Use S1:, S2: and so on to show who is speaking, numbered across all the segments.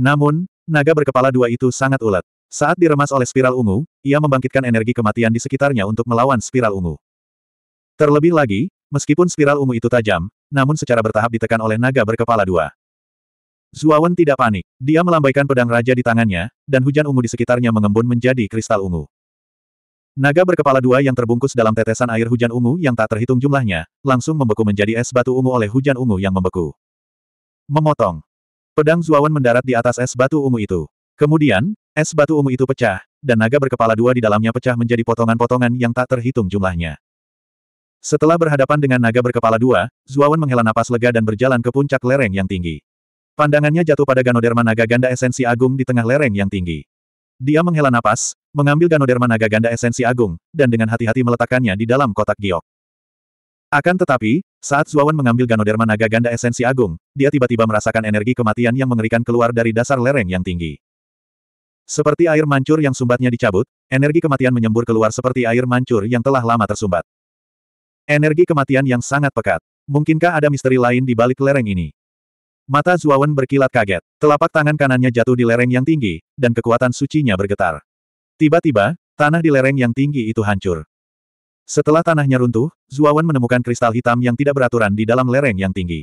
S1: Namun, naga berkepala dua itu sangat ulet. Saat diremas oleh spiral ungu, ia membangkitkan energi kematian di sekitarnya untuk melawan spiral ungu. Terlebih lagi, meskipun spiral ungu itu tajam, namun secara bertahap ditekan oleh naga berkepala dua. Zuawan tidak panik. Dia melambaikan pedang raja di tangannya, dan hujan ungu di sekitarnya mengembun menjadi kristal ungu. Naga berkepala dua yang terbungkus dalam tetesan air hujan ungu yang tak terhitung jumlahnya, langsung membeku menjadi es batu ungu oleh hujan ungu yang membeku. Memotong. Pedang Zuawan mendarat di atas es batu ungu itu. Kemudian, es batu ungu itu pecah, dan naga berkepala dua di dalamnya pecah menjadi potongan-potongan yang tak terhitung jumlahnya. Setelah berhadapan dengan naga berkepala dua, Zuawan menghela napas lega dan berjalan ke puncak lereng yang tinggi. Pandangannya jatuh pada Ganoderma Naga Ganda Esensi Agung di tengah lereng yang tinggi. Dia menghela napas, mengambil Ganoderma Naga Ganda Esensi Agung, dan dengan hati-hati meletakkannya di dalam kotak giok. Akan tetapi, saat Zuawan mengambil Ganoderma Naga Ganda Esensi Agung, dia tiba-tiba merasakan energi kematian yang mengerikan keluar dari dasar lereng yang tinggi. Seperti air mancur yang sumbatnya dicabut, energi kematian menyembur keluar seperti air mancur yang telah lama tersumbat. Energi kematian yang sangat pekat. Mungkinkah ada misteri lain di balik lereng ini? Mata Zuawan berkilat kaget. Telapak tangan kanannya jatuh di lereng yang tinggi, dan kekuatan sucinya bergetar. Tiba-tiba, tanah di lereng yang tinggi itu hancur. Setelah tanahnya runtuh, Zuawan menemukan kristal hitam yang tidak beraturan di dalam lereng yang tinggi.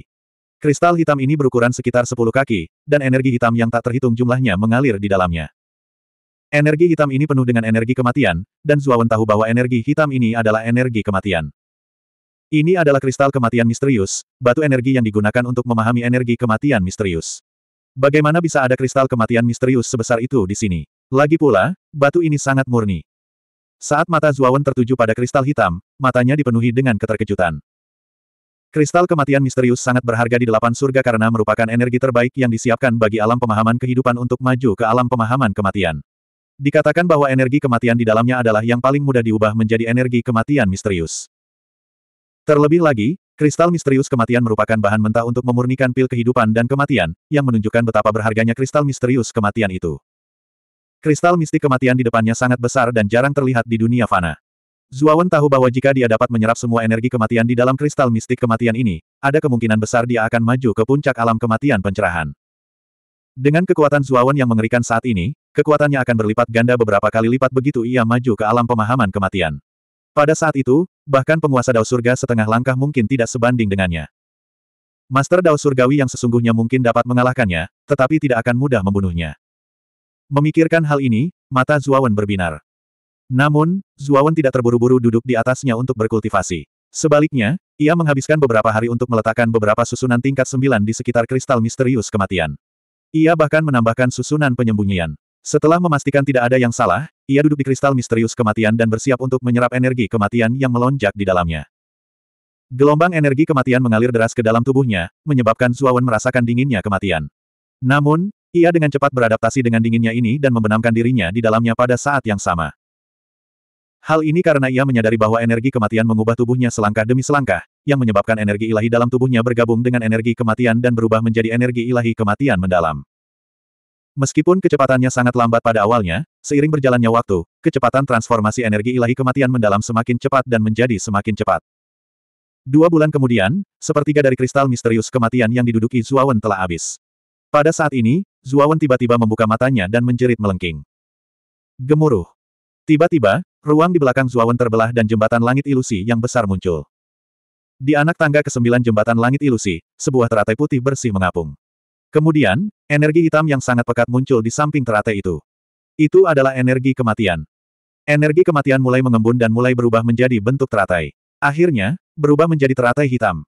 S1: Kristal hitam ini berukuran sekitar 10 kaki, dan energi hitam yang tak terhitung jumlahnya mengalir di dalamnya. Energi hitam ini penuh dengan energi kematian, dan Zuawan tahu bahwa energi hitam ini adalah energi kematian. Ini adalah kristal kematian misterius, batu energi yang digunakan untuk memahami energi kematian misterius. Bagaimana bisa ada kristal kematian misterius sebesar itu di sini? Lagi pula, batu ini sangat murni. Saat mata Zuawan tertuju pada kristal hitam, matanya dipenuhi dengan keterkejutan. Kristal kematian misterius sangat berharga di delapan surga karena merupakan energi terbaik yang disiapkan bagi alam pemahaman kehidupan untuk maju ke alam pemahaman kematian. Dikatakan bahwa energi kematian di dalamnya adalah yang paling mudah diubah menjadi energi kematian misterius. Terlebih lagi, kristal misterius kematian merupakan bahan mentah untuk memurnikan pil kehidupan dan kematian, yang menunjukkan betapa berharganya kristal misterius kematian itu. Kristal mistik kematian di depannya sangat besar dan jarang terlihat di dunia fana. Zuawan tahu bahwa jika dia dapat menyerap semua energi kematian di dalam kristal mistik kematian ini, ada kemungkinan besar dia akan maju ke puncak alam kematian pencerahan. Dengan kekuatan Zuawan yang mengerikan saat ini, kekuatannya akan berlipat ganda beberapa kali lipat begitu ia maju ke alam pemahaman kematian. Pada saat itu, bahkan penguasa Dao Surga setengah langkah mungkin tidak sebanding dengannya. Master Dao Surgawi yang sesungguhnya mungkin dapat mengalahkannya, tetapi tidak akan mudah membunuhnya. Memikirkan hal ini, mata Zuawan berbinar. Namun, Zuawan tidak terburu-buru duduk di atasnya untuk berkultivasi. Sebaliknya, ia menghabiskan beberapa hari untuk meletakkan beberapa susunan tingkat sembilan di sekitar kristal misterius kematian. Ia bahkan menambahkan susunan penyembunyian. Setelah memastikan tidak ada yang salah, ia duduk di kristal misterius kematian dan bersiap untuk menyerap energi kematian yang melonjak di dalamnya. Gelombang energi kematian mengalir deras ke dalam tubuhnya, menyebabkan Zuawan merasakan dinginnya kematian. Namun, ia dengan cepat beradaptasi dengan dinginnya ini dan membenamkan dirinya di dalamnya pada saat yang sama. Hal ini karena ia menyadari bahwa energi kematian mengubah tubuhnya selangkah demi selangkah, yang menyebabkan energi ilahi dalam tubuhnya bergabung dengan energi kematian dan berubah menjadi energi ilahi kematian mendalam. Meskipun kecepatannya sangat lambat pada awalnya, seiring berjalannya waktu, kecepatan transformasi energi ilahi kematian mendalam semakin cepat dan menjadi semakin cepat. Dua bulan kemudian, sepertiga dari kristal misterius kematian yang diduduki Zuawan telah habis. Pada saat ini, Zuawan tiba-tiba membuka matanya dan menjerit melengking. Gemuruh. Tiba-tiba, ruang di belakang Zuawan terbelah dan jembatan langit ilusi yang besar muncul. Di anak tangga ke kesembilan jembatan langit ilusi, sebuah teratai putih bersih mengapung. Kemudian, energi hitam yang sangat pekat muncul di samping teratai itu. Itu adalah energi kematian. Energi kematian mulai mengembun dan mulai berubah menjadi bentuk teratai. Akhirnya, berubah menjadi teratai hitam.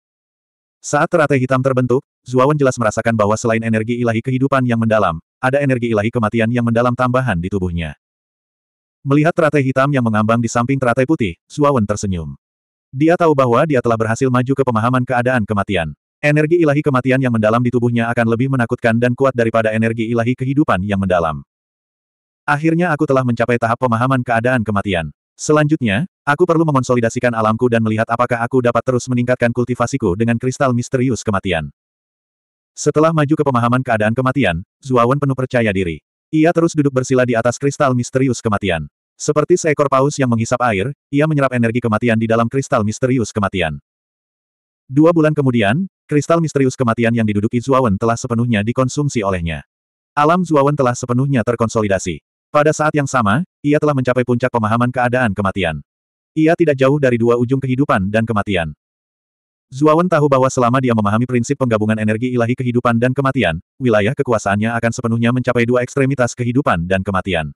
S1: Saat teratai hitam terbentuk, Zuawan jelas merasakan bahwa selain energi ilahi kehidupan yang mendalam, ada energi ilahi kematian yang mendalam tambahan di tubuhnya. Melihat teratai hitam yang mengambang di samping teratai putih, Zuawan tersenyum. Dia tahu bahwa dia telah berhasil maju ke pemahaman keadaan kematian. Energi ilahi kematian yang mendalam di tubuhnya akan lebih menakutkan dan kuat daripada energi ilahi kehidupan yang mendalam. Akhirnya aku telah mencapai tahap pemahaman keadaan kematian. Selanjutnya, Aku perlu mengonsolidasikan alamku dan melihat apakah aku dapat terus meningkatkan kultivasiku dengan kristal misterius kematian. Setelah maju ke pemahaman keadaan kematian, Zuawan penuh percaya diri. Ia terus duduk bersila di atas kristal misterius kematian. Seperti seekor paus yang menghisap air, ia menyerap energi kematian di dalam kristal misterius kematian. Dua bulan kemudian, kristal misterius kematian yang diduduki Zuawan telah sepenuhnya dikonsumsi olehnya. Alam Zuawan telah sepenuhnya terkonsolidasi. Pada saat yang sama, ia telah mencapai puncak pemahaman keadaan kematian. Ia tidak jauh dari dua ujung kehidupan dan kematian. Zuawan tahu bahwa selama dia memahami prinsip penggabungan energi ilahi kehidupan dan kematian, wilayah kekuasaannya akan sepenuhnya mencapai dua ekstremitas kehidupan dan kematian.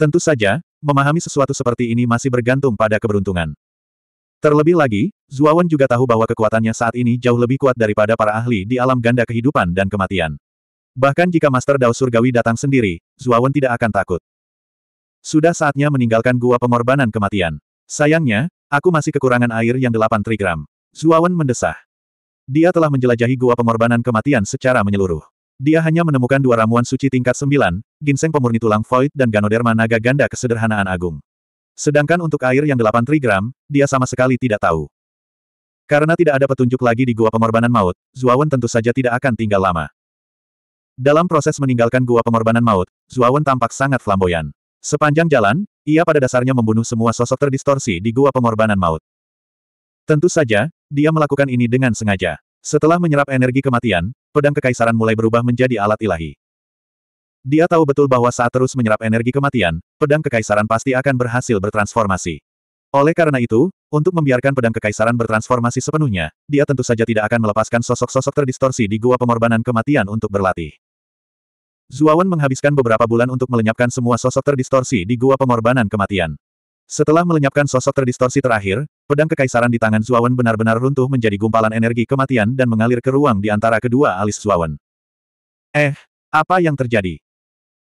S1: Tentu saja, memahami sesuatu seperti ini masih bergantung pada keberuntungan. Terlebih lagi, Zuawan juga tahu bahwa kekuatannya saat ini jauh lebih kuat daripada para ahli di alam ganda kehidupan dan kematian. Bahkan jika Master Dao Surgawi datang sendiri, Zuawan tidak akan takut. Sudah saatnya meninggalkan gua pengorbanan kematian. Sayangnya, aku masih kekurangan air yang delapan trigram. Zuawan mendesah. Dia telah menjelajahi gua pengorbanan kematian secara menyeluruh. Dia hanya menemukan dua ramuan suci tingkat sembilan, ginseng pemurni tulang void dan ganoderma naga ganda kesederhanaan agung. Sedangkan untuk air yang delapan trigram, dia sama sekali tidak tahu. Karena tidak ada petunjuk lagi di gua pengorbanan maut, Zuawan tentu saja tidak akan tinggal lama. Dalam proses meninggalkan gua pengorbanan maut, Zuawan tampak sangat flamboyan. Sepanjang jalan, ia pada dasarnya membunuh semua sosok terdistorsi di gua pengorbanan maut. Tentu saja, dia melakukan ini dengan sengaja. Setelah menyerap energi kematian, pedang kekaisaran mulai berubah menjadi alat ilahi. Dia tahu betul bahwa saat terus menyerap energi kematian, pedang kekaisaran pasti akan berhasil bertransformasi. Oleh karena itu, untuk membiarkan pedang kekaisaran bertransformasi sepenuhnya, dia tentu saja tidak akan melepaskan sosok-sosok terdistorsi di gua pengorbanan kematian untuk berlatih. Zuawan menghabiskan beberapa bulan untuk melenyapkan semua sosok terdistorsi di gua pengorbanan kematian. Setelah melenyapkan sosok terdistorsi terakhir, pedang kekaisaran di tangan Zuawan benar-benar runtuh menjadi gumpalan energi kematian dan mengalir ke ruang di antara kedua alis Zuawan. Eh, apa yang terjadi?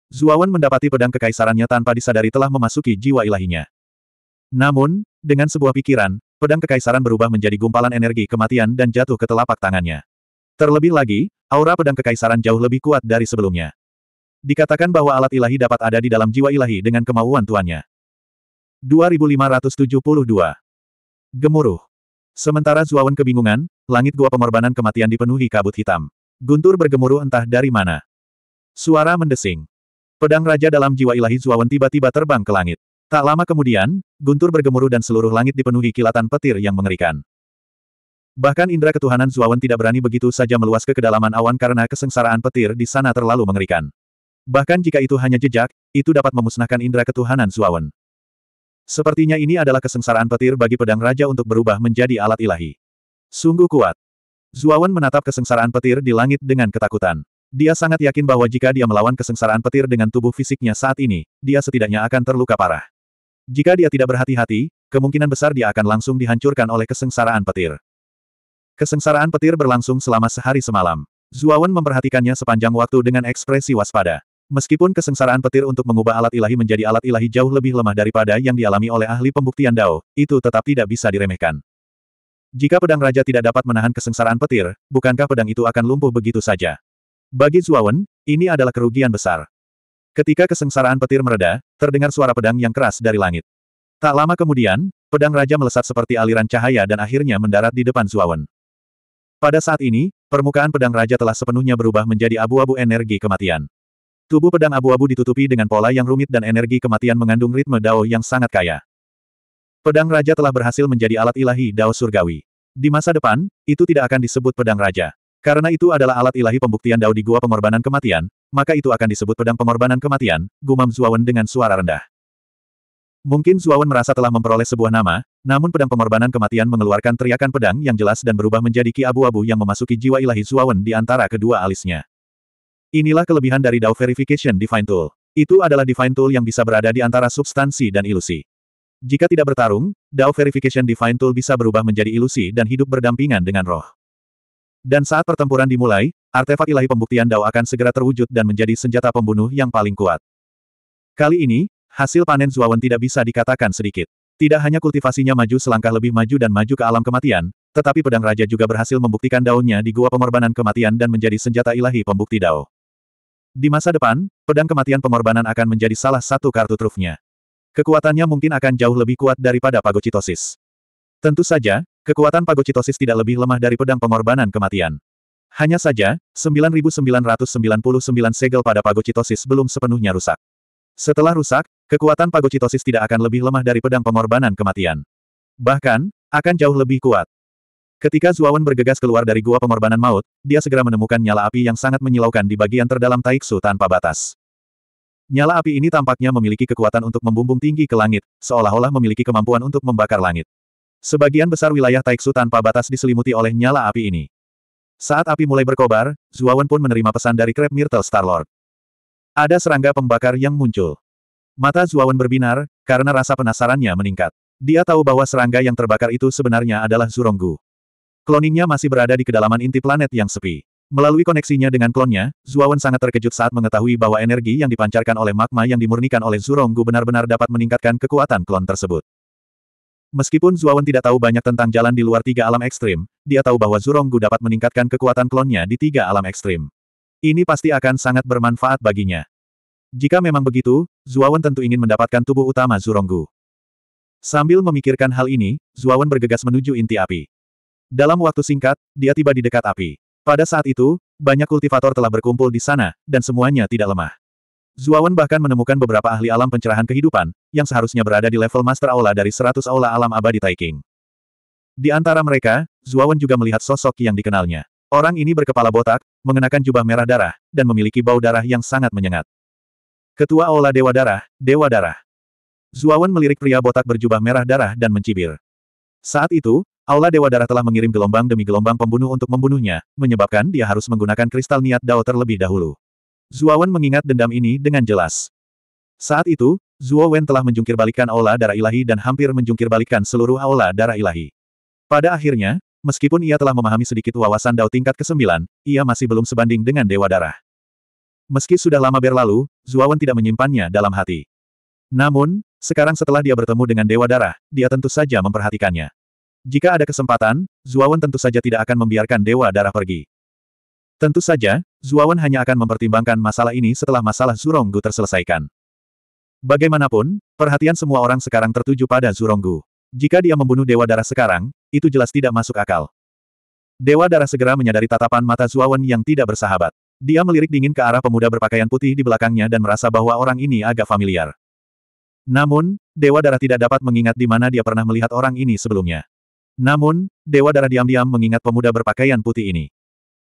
S1: Zuawan mendapati pedang kekaisarannya tanpa disadari telah memasuki jiwa ilahinya. Namun, dengan sebuah pikiran, pedang kekaisaran berubah menjadi gumpalan energi kematian dan jatuh ke telapak tangannya. Terlebih lagi, aura pedang kekaisaran jauh lebih kuat dari sebelumnya. Dikatakan bahwa alat ilahi dapat ada di dalam jiwa ilahi dengan kemauan tuannya. 2572. Gemuruh. Sementara Zuawan kebingungan, langit gua pengorbanan kematian dipenuhi kabut hitam. Guntur bergemuruh entah dari mana. Suara mendesing. Pedang raja dalam jiwa ilahi Zuawan tiba-tiba terbang ke langit. Tak lama kemudian, guntur bergemuruh dan seluruh langit dipenuhi kilatan petir yang mengerikan. Bahkan indera ketuhanan Zuawan tidak berani begitu saja meluas ke kedalaman awan karena kesengsaraan petir di sana terlalu mengerikan. Bahkan jika itu hanya jejak, itu dapat memusnahkan indera ketuhanan Zuawan. Sepertinya ini adalah kesengsaraan petir bagi pedang raja untuk berubah menjadi alat ilahi. Sungguh kuat. Zuawan menatap kesengsaraan petir di langit dengan ketakutan. Dia sangat yakin bahwa jika dia melawan kesengsaraan petir dengan tubuh fisiknya saat ini, dia setidaknya akan terluka parah. Jika dia tidak berhati-hati, kemungkinan besar dia akan langsung dihancurkan oleh kesengsaraan petir. Kesengsaraan petir berlangsung selama sehari semalam. Zuawan memperhatikannya sepanjang waktu dengan ekspresi waspada. Meskipun kesengsaraan petir untuk mengubah alat ilahi menjadi alat ilahi jauh lebih lemah daripada yang dialami oleh ahli pembuktian Dao, itu tetap tidak bisa diremehkan. Jika pedang raja tidak dapat menahan kesengsaraan petir, bukankah pedang itu akan lumpuh begitu saja? Bagi Zuawan, ini adalah kerugian besar. Ketika kesengsaraan petir mereda, terdengar suara pedang yang keras dari langit. Tak lama kemudian, pedang raja melesat seperti aliran cahaya dan akhirnya mendarat di depan Zuawan. Pada saat ini, permukaan pedang raja telah sepenuhnya berubah menjadi abu-abu energi kematian. Tubuh pedang abu-abu ditutupi dengan pola yang rumit dan energi kematian mengandung ritme Dao yang sangat kaya. Pedang Raja telah berhasil menjadi alat ilahi Dao Surgawi. Di masa depan, itu tidak akan disebut pedang Raja. Karena itu adalah alat ilahi pembuktian Dao di Gua Pengorbanan Kematian, maka itu akan disebut pedang pengorbanan kematian, gumam Zuawan dengan suara rendah. Mungkin Zuawan merasa telah memperoleh sebuah nama, namun pedang pengorbanan kematian mengeluarkan teriakan pedang yang jelas dan berubah menjadi ki abu-abu yang memasuki jiwa ilahi Zuawan di antara kedua alisnya. Inilah kelebihan dari DAO Verification Divine Tool. Itu adalah Divine Tool yang bisa berada di antara substansi dan ilusi. Jika tidak bertarung, DAO Verification Divine Tool bisa berubah menjadi ilusi dan hidup berdampingan dengan roh. Dan saat pertempuran dimulai, artefak ilahi pembuktian Dao akan segera terwujud dan menjadi senjata pembunuh yang paling kuat. Kali ini, hasil panen Zuawan tidak bisa dikatakan sedikit. Tidak hanya kultivasinya maju selangkah lebih maju dan maju ke alam kematian, tetapi pedang raja juga berhasil membuktikan daunnya di gua pengorbanan kematian dan menjadi senjata ilahi pembukti Dao. Di masa depan, pedang kematian pengorbanan akan menjadi salah satu kartu trufnya. Kekuatannya mungkin akan jauh lebih kuat daripada pagocitosis. Tentu saja, kekuatan pagocitosis tidak lebih lemah dari pedang pengorbanan kematian. Hanya saja, 9.999 segel pada pagocitosis belum sepenuhnya rusak. Setelah rusak, kekuatan pagocitosis tidak akan lebih lemah dari pedang pengorbanan kematian. Bahkan, akan jauh lebih kuat. Ketika Zuawan bergegas keluar dari gua pengorbanan maut, dia segera menemukan nyala api yang sangat menyilaukan di bagian terdalam Taiksu tanpa batas. Nyala api ini tampaknya memiliki kekuatan untuk membumbung tinggi ke langit, seolah-olah memiliki kemampuan untuk membakar langit. Sebagian besar wilayah Taiksu tanpa batas diselimuti oleh nyala api ini. Saat api mulai berkobar, Zuawan pun menerima pesan dari Crab Myrtle Starlord. Ada serangga pembakar yang muncul. Mata Zuawan berbinar, karena rasa penasarannya meningkat. Dia tahu bahwa serangga yang terbakar itu sebenarnya adalah Zuronggu. Kloningnya masih berada di kedalaman inti planet yang sepi. Melalui koneksinya dengan klonnya, Zuawan sangat terkejut saat mengetahui bahwa energi yang dipancarkan oleh magma yang dimurnikan oleh Zuronggu benar-benar dapat meningkatkan kekuatan klon tersebut. Meskipun Zuawan tidak tahu banyak tentang jalan di luar tiga alam ekstrim, dia tahu bahwa Zuronggu dapat meningkatkan kekuatan klonnya di tiga alam ekstrim. Ini pasti akan sangat bermanfaat baginya. Jika memang begitu, Zuawan tentu ingin mendapatkan tubuh utama Zuronggu. Sambil memikirkan hal ini, Zuawan bergegas menuju inti api. Dalam waktu singkat, dia tiba di dekat api. Pada saat itu, banyak kultivator telah berkumpul di sana, dan semuanya tidak lemah. Zuawan bahkan menemukan beberapa ahli alam pencerahan kehidupan, yang seharusnya berada di level Master Aula dari 100 Aula Alam Abadi Taiking. Di antara mereka, Zuawan juga melihat sosok yang dikenalnya. Orang ini berkepala botak, mengenakan jubah merah darah, dan memiliki bau darah yang sangat menyengat. Ketua Aula Dewa Darah, Dewa Darah. Zuawan melirik pria botak berjubah merah darah dan mencibir. Saat itu, Aula Dewa Darah telah mengirim gelombang demi gelombang pembunuh untuk membunuhnya, menyebabkan dia harus menggunakan kristal niat Dao terlebih dahulu. Wen mengingat dendam ini dengan jelas. Saat itu, Wen telah menjungkir Aula Darah Ilahi dan hampir menjungkir seluruh Aula Darah Ilahi. Pada akhirnya, meskipun ia telah memahami sedikit wawasan Dao tingkat ke-9, ia masih belum sebanding dengan Dewa Darah. Meski sudah lama berlalu, Wen tidak menyimpannya dalam hati. Namun, sekarang setelah dia bertemu dengan Dewa Darah, dia tentu saja memperhatikannya. Jika ada kesempatan, Zuawan tentu saja tidak akan membiarkan Dewa Darah pergi. Tentu saja, Zuawan hanya akan mempertimbangkan masalah ini setelah masalah Zuronggu terselesaikan. Bagaimanapun, perhatian semua orang sekarang tertuju pada Zuronggu. Jika dia membunuh Dewa Darah sekarang, itu jelas tidak masuk akal. Dewa Darah segera menyadari tatapan mata Zuawan yang tidak bersahabat. Dia melirik dingin ke arah pemuda berpakaian putih di belakangnya dan merasa bahwa orang ini agak familiar. Namun, Dewa Darah tidak dapat mengingat di mana dia pernah melihat orang ini sebelumnya. Namun, Dewa Darah diam-diam mengingat pemuda berpakaian putih ini.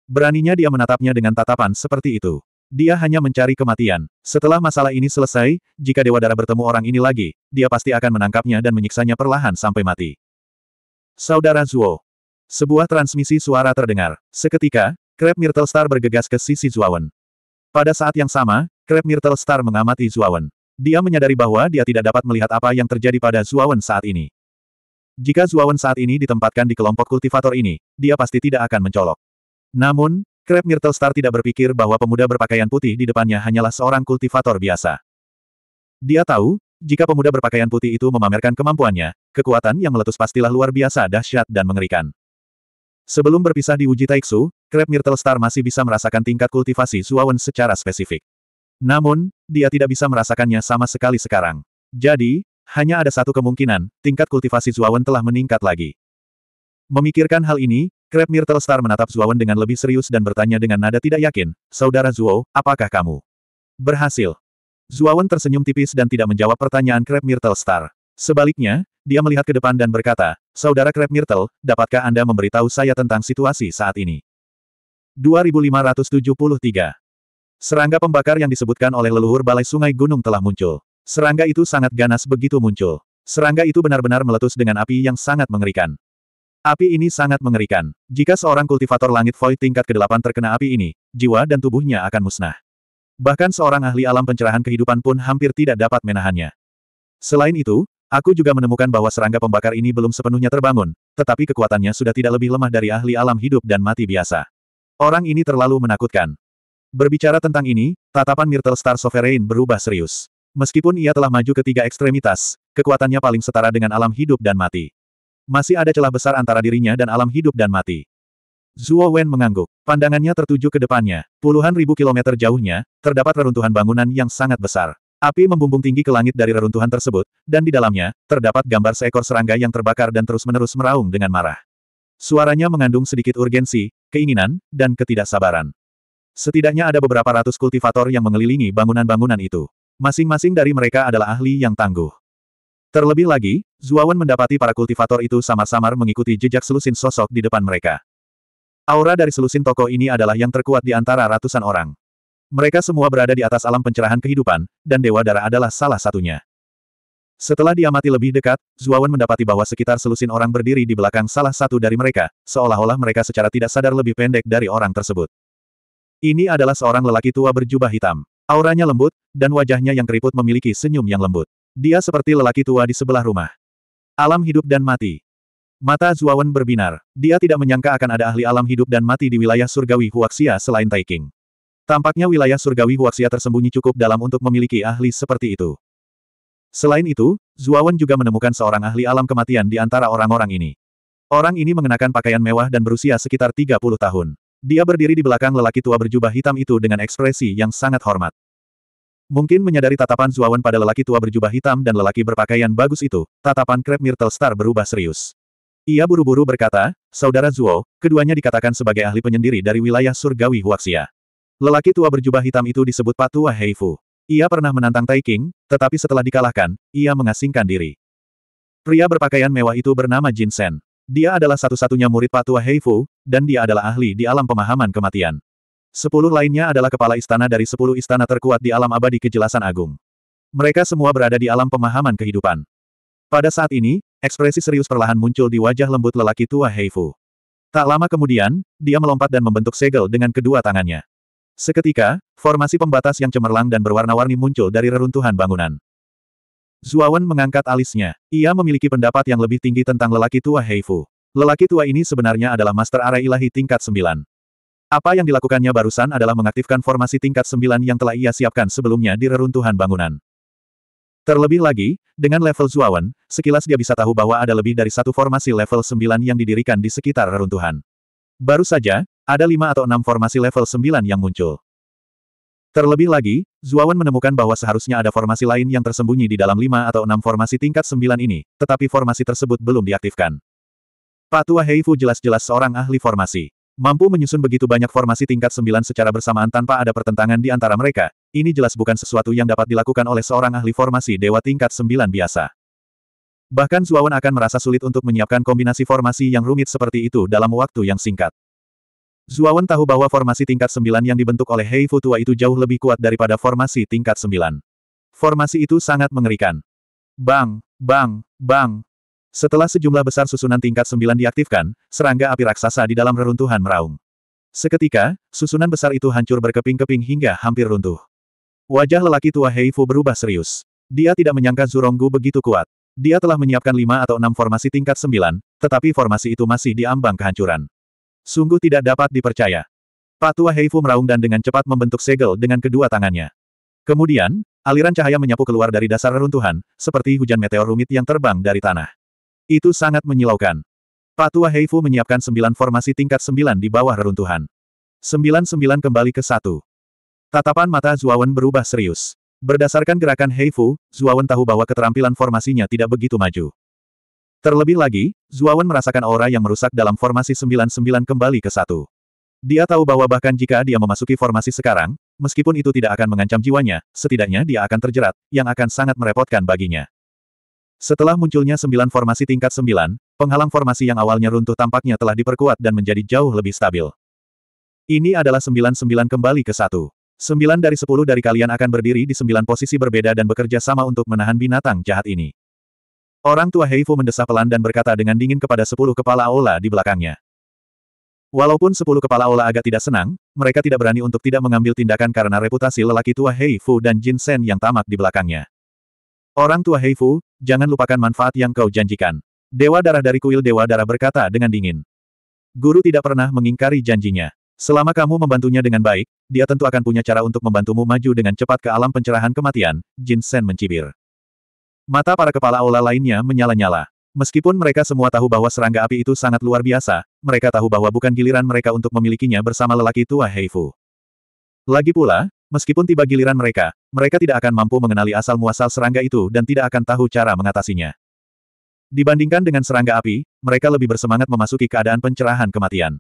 S1: Beraninya dia menatapnya dengan tatapan seperti itu. Dia hanya mencari kematian. Setelah masalah ini selesai, jika Dewa Darah bertemu orang ini lagi, dia pasti akan menangkapnya dan menyiksanya perlahan sampai mati. Saudara Zuo. Sebuah transmisi suara terdengar. Seketika, Crab Myrtle Star bergegas ke sisi Zuawan. Pada saat yang sama, Crab Myrtle Star mengamati Zuawan. Dia menyadari bahwa dia tidak dapat melihat apa yang terjadi pada Zuawan saat ini. Jika Zuawan saat ini ditempatkan di kelompok kultivator ini, dia pasti tidak akan mencolok. Namun, Krep Myrtle Star tidak berpikir bahwa pemuda berpakaian putih di depannya hanyalah seorang kultivator biasa. Dia tahu, jika pemuda berpakaian putih itu memamerkan kemampuannya, kekuatan yang meletus pastilah luar biasa dahsyat dan mengerikan. Sebelum berpisah di uji Taiksu, Krep Myrtle Star masih bisa merasakan tingkat kultivasi Zuawan secara spesifik. Namun, dia tidak bisa merasakannya sama sekali sekarang. Jadi, hanya ada satu kemungkinan, tingkat kultivasi Zuawan telah meningkat lagi. Memikirkan hal ini, Krep Myrtle Star menatap Zuawan dengan lebih serius dan bertanya dengan nada tidak yakin, Saudara Zuo, apakah kamu berhasil? Zuawan tersenyum tipis dan tidak menjawab pertanyaan Krep Myrtle Star. Sebaliknya, dia melihat ke depan dan berkata, Saudara Krep Myrtle, dapatkah Anda memberitahu saya tentang situasi saat ini? 2573 Serangga pembakar yang disebutkan oleh leluhur Balai Sungai Gunung telah muncul. Serangga itu sangat ganas begitu muncul. Serangga itu benar-benar meletus dengan api yang sangat mengerikan. Api ini sangat mengerikan. Jika seorang kultivator langit void tingkat ke-8 terkena api ini, jiwa dan tubuhnya akan musnah. Bahkan seorang ahli alam pencerahan kehidupan pun hampir tidak dapat menahannya. Selain itu, aku juga menemukan bahwa serangga pembakar ini belum sepenuhnya terbangun, tetapi kekuatannya sudah tidak lebih lemah dari ahli alam hidup dan mati biasa. Orang ini terlalu menakutkan. Berbicara tentang ini, tatapan Myrtle Star Sovereign berubah serius. Meskipun ia telah maju ke tiga ekstremitas, kekuatannya paling setara dengan alam hidup dan mati. Masih ada celah besar antara dirinya dan alam hidup dan mati. Zuo Wen mengangguk. Pandangannya tertuju ke depannya. Puluhan ribu kilometer jauhnya, terdapat reruntuhan bangunan yang sangat besar. Api membumbung tinggi ke langit dari reruntuhan tersebut, dan di dalamnya, terdapat gambar seekor serangga yang terbakar dan terus-menerus meraung dengan marah. Suaranya mengandung sedikit urgensi, keinginan, dan ketidaksabaran. Setidaknya ada beberapa ratus kultivator yang mengelilingi bangunan-bangunan itu. Masing-masing dari mereka adalah ahli yang tangguh. Terlebih lagi, Zuawan mendapati para kultivator itu samar-samar mengikuti jejak selusin sosok di depan mereka. Aura dari selusin toko ini adalah yang terkuat di antara ratusan orang. Mereka semua berada di atas alam pencerahan kehidupan, dan Dewa Darah adalah salah satunya. Setelah diamati lebih dekat, Zuawan mendapati bahwa sekitar selusin orang berdiri di belakang salah satu dari mereka, seolah-olah mereka secara tidak sadar lebih pendek dari orang tersebut. Ini adalah seorang lelaki tua berjubah hitam. Auranya lembut, dan wajahnya yang keriput memiliki senyum yang lembut. Dia seperti lelaki tua di sebelah rumah. Alam hidup dan mati. Mata Zuawan berbinar. Dia tidak menyangka akan ada ahli alam hidup dan mati di wilayah surgawi Huaxia selain Taiking. Tampaknya wilayah surgawi Huaxia tersembunyi cukup dalam untuk memiliki ahli seperti itu. Selain itu, Zuawan juga menemukan seorang ahli alam kematian di antara orang-orang ini. Orang ini mengenakan pakaian mewah dan berusia sekitar 30 tahun. Dia berdiri di belakang lelaki tua berjubah hitam itu dengan ekspresi yang sangat hormat. Mungkin menyadari tatapan Zuawan pada lelaki tua berjubah hitam dan lelaki berpakaian bagus itu, tatapan Krep Star berubah serius. Ia buru-buru berkata, Saudara Zuo, keduanya dikatakan sebagai ahli penyendiri dari wilayah surgawi Huaxia. Lelaki tua berjubah hitam itu disebut Patua Heifu. Ia pernah menantang Taiking, tetapi setelah dikalahkan, ia mengasingkan diri. Pria berpakaian mewah itu bernama Jin Sen. Dia adalah satu-satunya murid Patua Heifu, dan dia adalah ahli di alam pemahaman kematian. Sepuluh lainnya adalah kepala istana dari sepuluh istana terkuat di alam abadi kejelasan agung. Mereka semua berada di alam pemahaman kehidupan. Pada saat ini, ekspresi serius perlahan muncul di wajah lembut lelaki tua Heifu. Tak lama kemudian, dia melompat dan membentuk segel dengan kedua tangannya. Seketika, formasi pembatas yang cemerlang dan berwarna-warni muncul dari reruntuhan bangunan. Zuawan mengangkat alisnya. Ia memiliki pendapat yang lebih tinggi tentang lelaki tua Heifu. Lelaki tua ini sebenarnya adalah Master Arai Ilahi tingkat 9. Apa yang dilakukannya barusan adalah mengaktifkan formasi tingkat 9 yang telah ia siapkan sebelumnya di reruntuhan bangunan. Terlebih lagi, dengan level Zuawan, sekilas dia bisa tahu bahwa ada lebih dari satu formasi level 9 yang didirikan di sekitar reruntuhan. Baru saja, ada lima atau enam formasi level 9 yang muncul. Terlebih lagi, Zuawan menemukan bahwa seharusnya ada formasi lain yang tersembunyi di dalam lima atau enam formasi tingkat sembilan ini, tetapi formasi tersebut belum diaktifkan. Pak Tua Heifu jelas-jelas seorang ahli formasi. Mampu menyusun begitu banyak formasi tingkat sembilan secara bersamaan tanpa ada pertentangan di antara mereka, ini jelas bukan sesuatu yang dapat dilakukan oleh seorang ahli formasi dewa tingkat sembilan biasa. Bahkan Zuawan akan merasa sulit untuk menyiapkan kombinasi formasi yang rumit seperti itu dalam waktu yang singkat. Zuawan tahu bahwa formasi tingkat sembilan yang dibentuk oleh Hei tua itu jauh lebih kuat daripada formasi tingkat sembilan. Formasi itu sangat mengerikan. Bang, bang, bang. Setelah sejumlah besar susunan tingkat sembilan diaktifkan, serangga api raksasa di dalam reruntuhan meraung. Seketika, susunan besar itu hancur berkeping-keping hingga hampir runtuh. Wajah lelaki tua Hei Fu berubah serius. Dia tidak menyangka Zuronggu begitu kuat. Dia telah menyiapkan lima atau enam formasi tingkat sembilan, tetapi formasi itu masih diambang kehancuran. Sungguh tidak dapat dipercaya. Patua Heifu meraung dan dengan cepat membentuk segel dengan kedua tangannya. Kemudian, aliran cahaya menyapu keluar dari dasar reruntuhan, seperti hujan meteor rumit yang terbang dari tanah. Itu sangat menyilaukan. Patua Heifu menyiapkan sembilan formasi tingkat sembilan di bawah reruntuhan. Sembilan-sembilan kembali ke satu. Tatapan mata Zuawan berubah serius. Berdasarkan gerakan Heifu, Zuawan tahu bahwa keterampilan formasinya tidak begitu maju. Terlebih lagi, Zuawan merasakan aura yang merusak dalam formasi 99 kembali ke satu. Dia tahu bahwa bahkan jika dia memasuki formasi sekarang, meskipun itu tidak akan mengancam jiwanya, setidaknya dia akan terjerat, yang akan sangat merepotkan baginya. Setelah munculnya sembilan formasi tingkat sembilan, penghalang formasi yang awalnya runtuh tampaknya telah diperkuat dan menjadi jauh lebih stabil. Ini adalah sembilan-sembilan kembali ke satu. Sembilan dari sepuluh dari kalian akan berdiri di sembilan posisi berbeda dan bekerja sama untuk menahan binatang jahat ini. Orang tua Heifu mendesah pelan dan berkata dengan dingin kepada sepuluh kepala aula di belakangnya. Walaupun sepuluh kepala aula agak tidak senang, mereka tidak berani untuk tidak mengambil tindakan karena reputasi lelaki tua Heifu dan Jin Sen yang tamak di belakangnya. Orang tua Heifu, jangan lupakan manfaat yang kau janjikan. Dewa darah dari kuil Dewa darah berkata dengan dingin. Guru tidak pernah mengingkari janjinya. Selama kamu membantunya dengan baik, dia tentu akan punya cara untuk membantumu maju dengan cepat ke alam pencerahan kematian, Jin Sen mencibir. Mata para kepala aula lainnya menyala-nyala. Meskipun mereka semua tahu bahwa serangga api itu sangat luar biasa, mereka tahu bahwa bukan giliran mereka untuk memilikinya bersama lelaki tua Heifu. Lagi pula, meskipun tiba giliran mereka, mereka tidak akan mampu mengenali asal-muasal serangga itu dan tidak akan tahu cara mengatasinya. Dibandingkan dengan serangga api, mereka lebih bersemangat memasuki keadaan pencerahan kematian.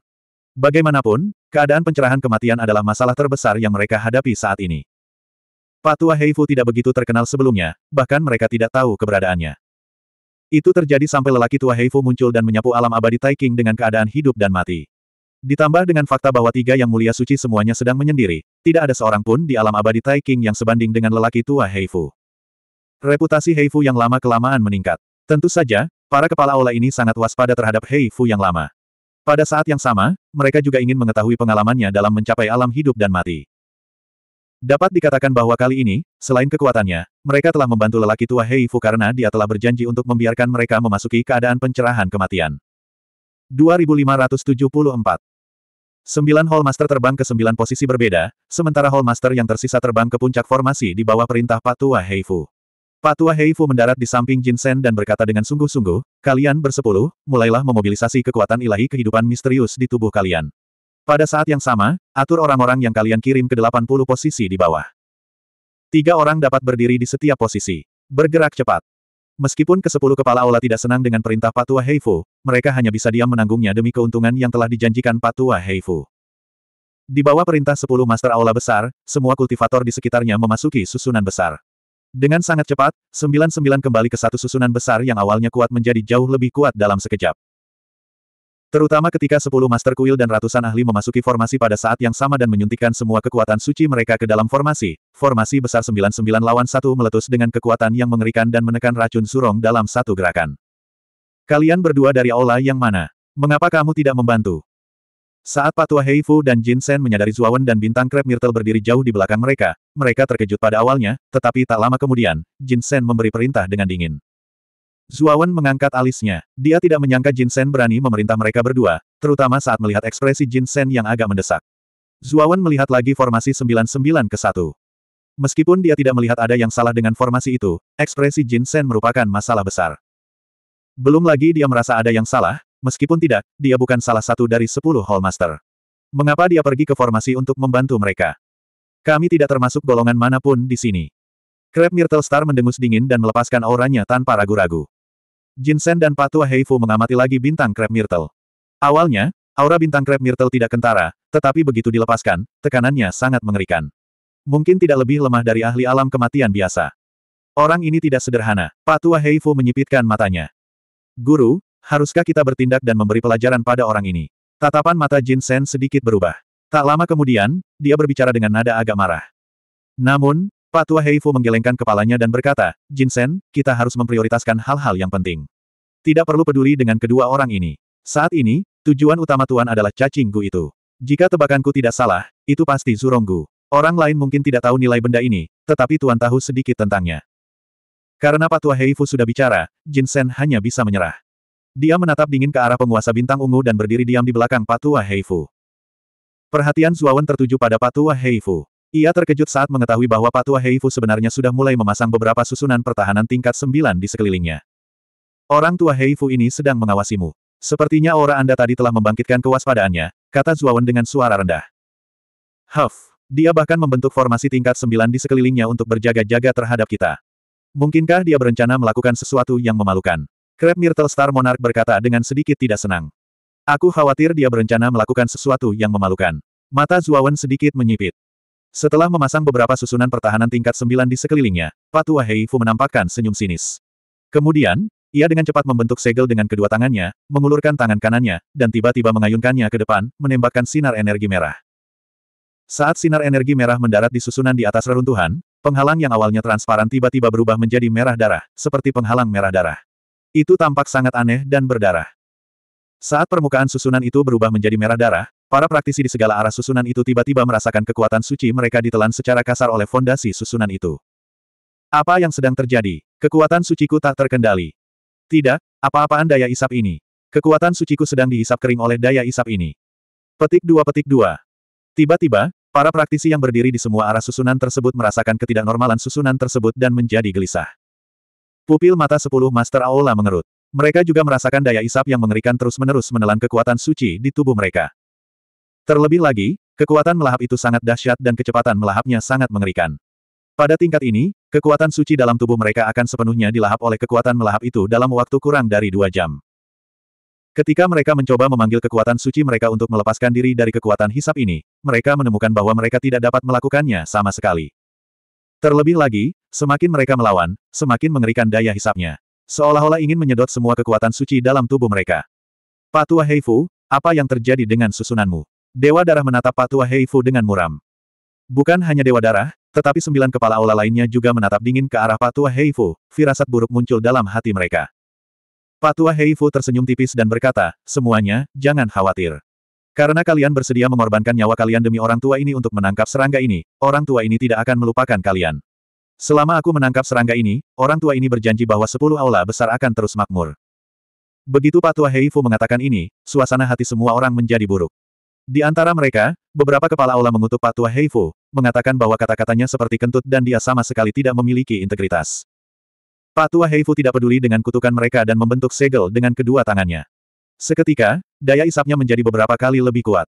S1: Bagaimanapun, keadaan pencerahan kematian adalah masalah terbesar yang mereka hadapi saat ini tua Heifu tidak begitu terkenal sebelumnya, bahkan mereka tidak tahu keberadaannya. Itu terjadi sampai lelaki tua Heifu muncul dan menyapu alam abadi Taiking dengan keadaan hidup dan mati. Ditambah dengan fakta bahwa tiga yang mulia suci semuanya sedang menyendiri, tidak ada seorang pun di alam abadi Taiking yang sebanding dengan lelaki tua Heifu. Reputasi Heifu yang lama kelamaan meningkat. Tentu saja, para kepala aula ini sangat waspada terhadap Heifu yang lama. Pada saat yang sama, mereka juga ingin mengetahui pengalamannya dalam mencapai alam hidup dan mati. Dapat dikatakan bahwa kali ini, selain kekuatannya, mereka telah membantu lelaki tua Heifu karena dia telah berjanji untuk membiarkan mereka memasuki keadaan pencerahan kematian. 2574 Sembilan Hall Master terbang ke sembilan posisi berbeda, sementara Hall Master yang tersisa terbang ke puncak formasi di bawah perintah Patua Heifu. Patua Heifu mendarat di samping Jinsen dan berkata dengan sungguh-sungguh, kalian bersepuluh, mulailah memobilisasi kekuatan ilahi kehidupan misterius di tubuh kalian. Pada saat yang sama, atur orang-orang yang kalian kirim ke 80 posisi di bawah. Tiga orang dapat berdiri di setiap posisi. Bergerak cepat. Meskipun ke-10 kepala aula tidak senang dengan perintah Patua Heifu, mereka hanya bisa diam menanggungnya demi keuntungan yang telah dijanjikan Patua Heifu. Di bawah perintah 10 Master Aula Besar, semua kultivator di sekitarnya memasuki susunan besar. Dengan sangat cepat, sembilan-sembilan kembali ke satu susunan besar yang awalnya kuat menjadi jauh lebih kuat dalam sekejap. Terutama ketika sepuluh Master Kuil dan ratusan ahli memasuki formasi pada saat yang sama dan menyuntikkan semua kekuatan suci mereka ke dalam formasi, formasi besar 99 lawan satu meletus dengan kekuatan yang mengerikan dan menekan racun surong dalam satu gerakan. Kalian berdua dari aula yang mana? Mengapa kamu tidak membantu? Saat Patua Heifu dan Jin Sen menyadari Zuawan dan Bintang Krep Myrtle berdiri jauh di belakang mereka, mereka terkejut pada awalnya, tetapi tak lama kemudian, Jin Sen memberi perintah dengan dingin. Zuawan mengangkat alisnya. Dia tidak menyangka Jin Sen berani memerintah mereka berdua, terutama saat melihat ekspresi Jin Sen yang agak mendesak. Zuawan melihat lagi formasi 99 ke 1. Meskipun dia tidak melihat ada yang salah dengan formasi itu, ekspresi Jin Sen merupakan masalah besar. Belum lagi dia merasa ada yang salah, meskipun tidak, dia bukan salah satu dari 10 Hallmaster. Mengapa dia pergi ke formasi untuk membantu mereka? Kami tidak termasuk golongan manapun di sini. Krep Myrtle Star mendengus dingin dan melepaskan auranya tanpa ragu-ragu. Jinsen dan Patua Heifu mengamati lagi bintang Krab Myrtle. Awalnya, aura bintang Krab Myrtle tidak kentara, tetapi begitu dilepaskan, tekanannya sangat mengerikan. Mungkin tidak lebih lemah dari ahli alam kematian biasa. Orang ini tidak sederhana, Patua Heifu menyipitkan matanya. Guru, haruskah kita bertindak dan memberi pelajaran pada orang ini? Tatapan mata Jinsen sedikit berubah. Tak lama kemudian, dia berbicara dengan nada agak marah. Namun, Tua Heifu menggelengkan kepalanya dan berkata, Jinsen, kita harus memprioritaskan hal-hal yang penting. Tidak perlu peduli dengan kedua orang ini. Saat ini, tujuan utama Tuan adalah cacinggu itu. Jika tebakanku tidak salah, itu pasti Zuronggu. Orang lain mungkin tidak tahu nilai benda ini, tetapi Tuan tahu sedikit tentangnya. Karena Patua Heifu sudah bicara, Jinsen hanya bisa menyerah. Dia menatap dingin ke arah penguasa bintang ungu dan berdiri diam di belakang Patua Heifu. Perhatian Zuawan tertuju pada Patua Heifu. Ia terkejut saat mengetahui bahwa Patua Heifu sebenarnya sudah mulai memasang beberapa susunan pertahanan tingkat sembilan di sekelilingnya. Orang tua Heifu ini sedang mengawasimu. Sepertinya aura Anda tadi telah membangkitkan kewaspadaannya, kata Zuawan dengan suara rendah. Huff, dia bahkan membentuk formasi tingkat sembilan di sekelilingnya untuk berjaga-jaga terhadap kita. Mungkinkah dia berencana melakukan sesuatu yang memalukan? Crab Myrtle Star Monarch berkata dengan sedikit tidak senang. Aku khawatir dia berencana melakukan sesuatu yang memalukan. Mata Zuawan sedikit menyipit. Setelah memasang beberapa susunan pertahanan tingkat sembilan di sekelilingnya, Patua Heifu menampakkan senyum sinis. Kemudian, ia dengan cepat membentuk segel dengan kedua tangannya, mengulurkan tangan kanannya, dan tiba-tiba mengayunkannya ke depan, menembakkan sinar energi merah. Saat sinar energi merah mendarat di susunan di atas reruntuhan, penghalang yang awalnya transparan tiba-tiba berubah menjadi merah darah, seperti penghalang merah darah. Itu tampak sangat aneh dan berdarah. Saat permukaan susunan itu berubah menjadi merah darah, Para praktisi di segala arah susunan itu tiba-tiba merasakan kekuatan suci mereka ditelan secara kasar oleh fondasi susunan itu. Apa yang sedang terjadi? Kekuatan suciku tak terkendali. Tidak, apa-apaan daya isap ini. Kekuatan suciku sedang diisap kering oleh daya isap ini. Petik dua petik dua. Tiba-tiba, para praktisi yang berdiri di semua arah susunan tersebut merasakan ketidaknormalan susunan tersebut dan menjadi gelisah. Pupil mata sepuluh Master Aula mengerut. Mereka juga merasakan daya isap yang mengerikan terus-menerus menelan kekuatan suci di tubuh mereka. Terlebih lagi, kekuatan melahap itu sangat dahsyat dan kecepatan melahapnya sangat mengerikan. Pada tingkat ini, kekuatan suci dalam tubuh mereka akan sepenuhnya dilahap oleh kekuatan melahap itu dalam waktu kurang dari dua jam. Ketika mereka mencoba memanggil kekuatan suci mereka untuk melepaskan diri dari kekuatan hisap ini, mereka menemukan bahwa mereka tidak dapat melakukannya sama sekali. Terlebih lagi, semakin mereka melawan, semakin mengerikan daya hisapnya. Seolah-olah ingin menyedot semua kekuatan suci dalam tubuh mereka. Patua Heifu, apa yang terjadi dengan susunanmu? Dewa Darah menatap Patua Heifu dengan muram. Bukan hanya Dewa Darah, tetapi sembilan kepala aula lainnya juga menatap dingin ke arah Patua Heifu, firasat buruk muncul dalam hati mereka. Patua Heifu tersenyum tipis dan berkata, semuanya, jangan khawatir. Karena kalian bersedia mengorbankan nyawa kalian demi orang tua ini untuk menangkap serangga ini, orang tua ini tidak akan melupakan kalian. Selama aku menangkap serangga ini, orang tua ini berjanji bahwa sepuluh aula besar akan terus makmur. Begitu Patua Heifu mengatakan ini, suasana hati semua orang menjadi buruk. Di antara mereka, beberapa kepala aula mengutuk Patua Heifu, mengatakan bahwa kata-katanya seperti kentut dan dia sama sekali tidak memiliki integritas. Patua Heifu tidak peduli dengan kutukan mereka dan membentuk segel dengan kedua tangannya. Seketika, daya isapnya menjadi beberapa kali lebih kuat.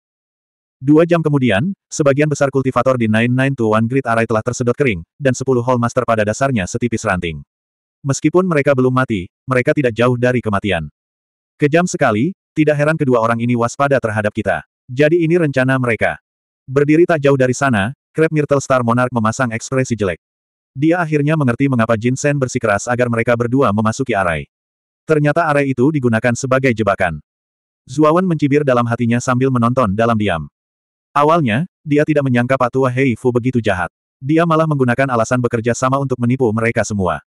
S1: Dua jam kemudian, sebagian besar kultivator di 9921 Grid Array telah tersedot kering, dan 10 Hall Master pada dasarnya setipis ranting. Meskipun mereka belum mati, mereka tidak jauh dari kematian. Kejam sekali, tidak heran kedua orang ini waspada terhadap kita. Jadi ini rencana mereka. Berdiri tak jauh dari sana, Krep Myrtle Star Monarch memasang ekspresi jelek. Dia akhirnya mengerti mengapa Jinsen bersikeras agar mereka berdua memasuki arai. Ternyata arai itu digunakan sebagai jebakan. Zuawan mencibir dalam hatinya sambil menonton dalam diam. Awalnya, dia tidak menyangka Patua Fu begitu jahat. Dia malah menggunakan alasan bekerja sama untuk menipu mereka semua.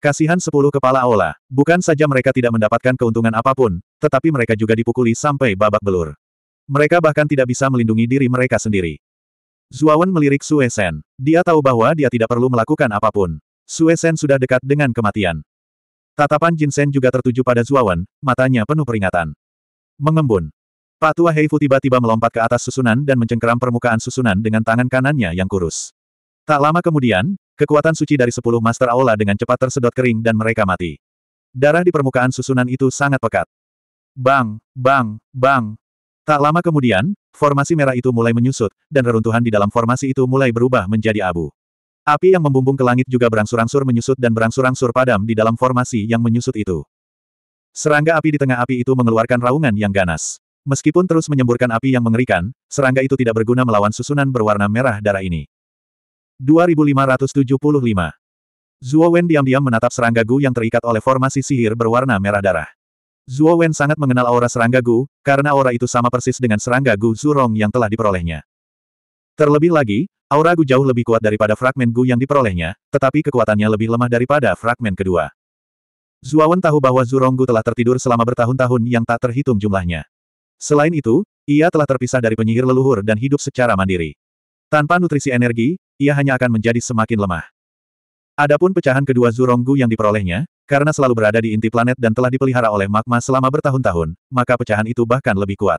S1: Kasihan sepuluh kepala aula, bukan saja mereka tidak mendapatkan keuntungan apapun, tetapi mereka juga dipukuli sampai babak belur. Mereka bahkan tidak bisa melindungi diri mereka sendiri. Zuawan melirik Sue Sen. Dia tahu bahwa dia tidak perlu melakukan apapun. Sue Sen sudah dekat dengan kematian. Tatapan Jin Sen juga tertuju pada Zuawan, matanya penuh peringatan. Mengembun. Pak Tua Heifu tiba-tiba melompat ke atas susunan dan mencengkeram permukaan susunan dengan tangan kanannya yang kurus. Tak lama kemudian, kekuatan suci dari sepuluh Master Aula dengan cepat tersedot kering dan mereka mati. Darah di permukaan susunan itu sangat pekat. Bang, bang, bang, Tak lama kemudian, formasi merah itu mulai menyusut, dan reruntuhan di dalam formasi itu mulai berubah menjadi abu. Api yang membumbung ke langit juga berangsur-angsur menyusut dan berangsur-angsur padam di dalam formasi yang menyusut itu. Serangga api di tengah api itu mengeluarkan raungan yang ganas. Meskipun terus menyemburkan api yang mengerikan, serangga itu tidak berguna melawan susunan berwarna merah darah ini. 2575 Zuo Wen diam-diam menatap serangga Gu yang terikat oleh formasi sihir berwarna merah darah. Zuo Wen sangat mengenal aura serangga Gu, karena aura itu sama persis dengan serangga Gu Zurong yang telah diperolehnya. Terlebih lagi, aura Gu jauh lebih kuat daripada fragmen Gu yang diperolehnya, tetapi kekuatannya lebih lemah daripada fragmen kedua. Zuo Wen tahu bahwa Zurong Gu telah tertidur selama bertahun-tahun yang tak terhitung jumlahnya. Selain itu, ia telah terpisah dari penyihir leluhur dan hidup secara mandiri. Tanpa nutrisi energi, ia hanya akan menjadi semakin lemah. Adapun pecahan kedua Zurong Gu yang diperolehnya, karena selalu berada di inti planet dan telah dipelihara oleh magma selama bertahun-tahun, maka pecahan itu bahkan lebih kuat.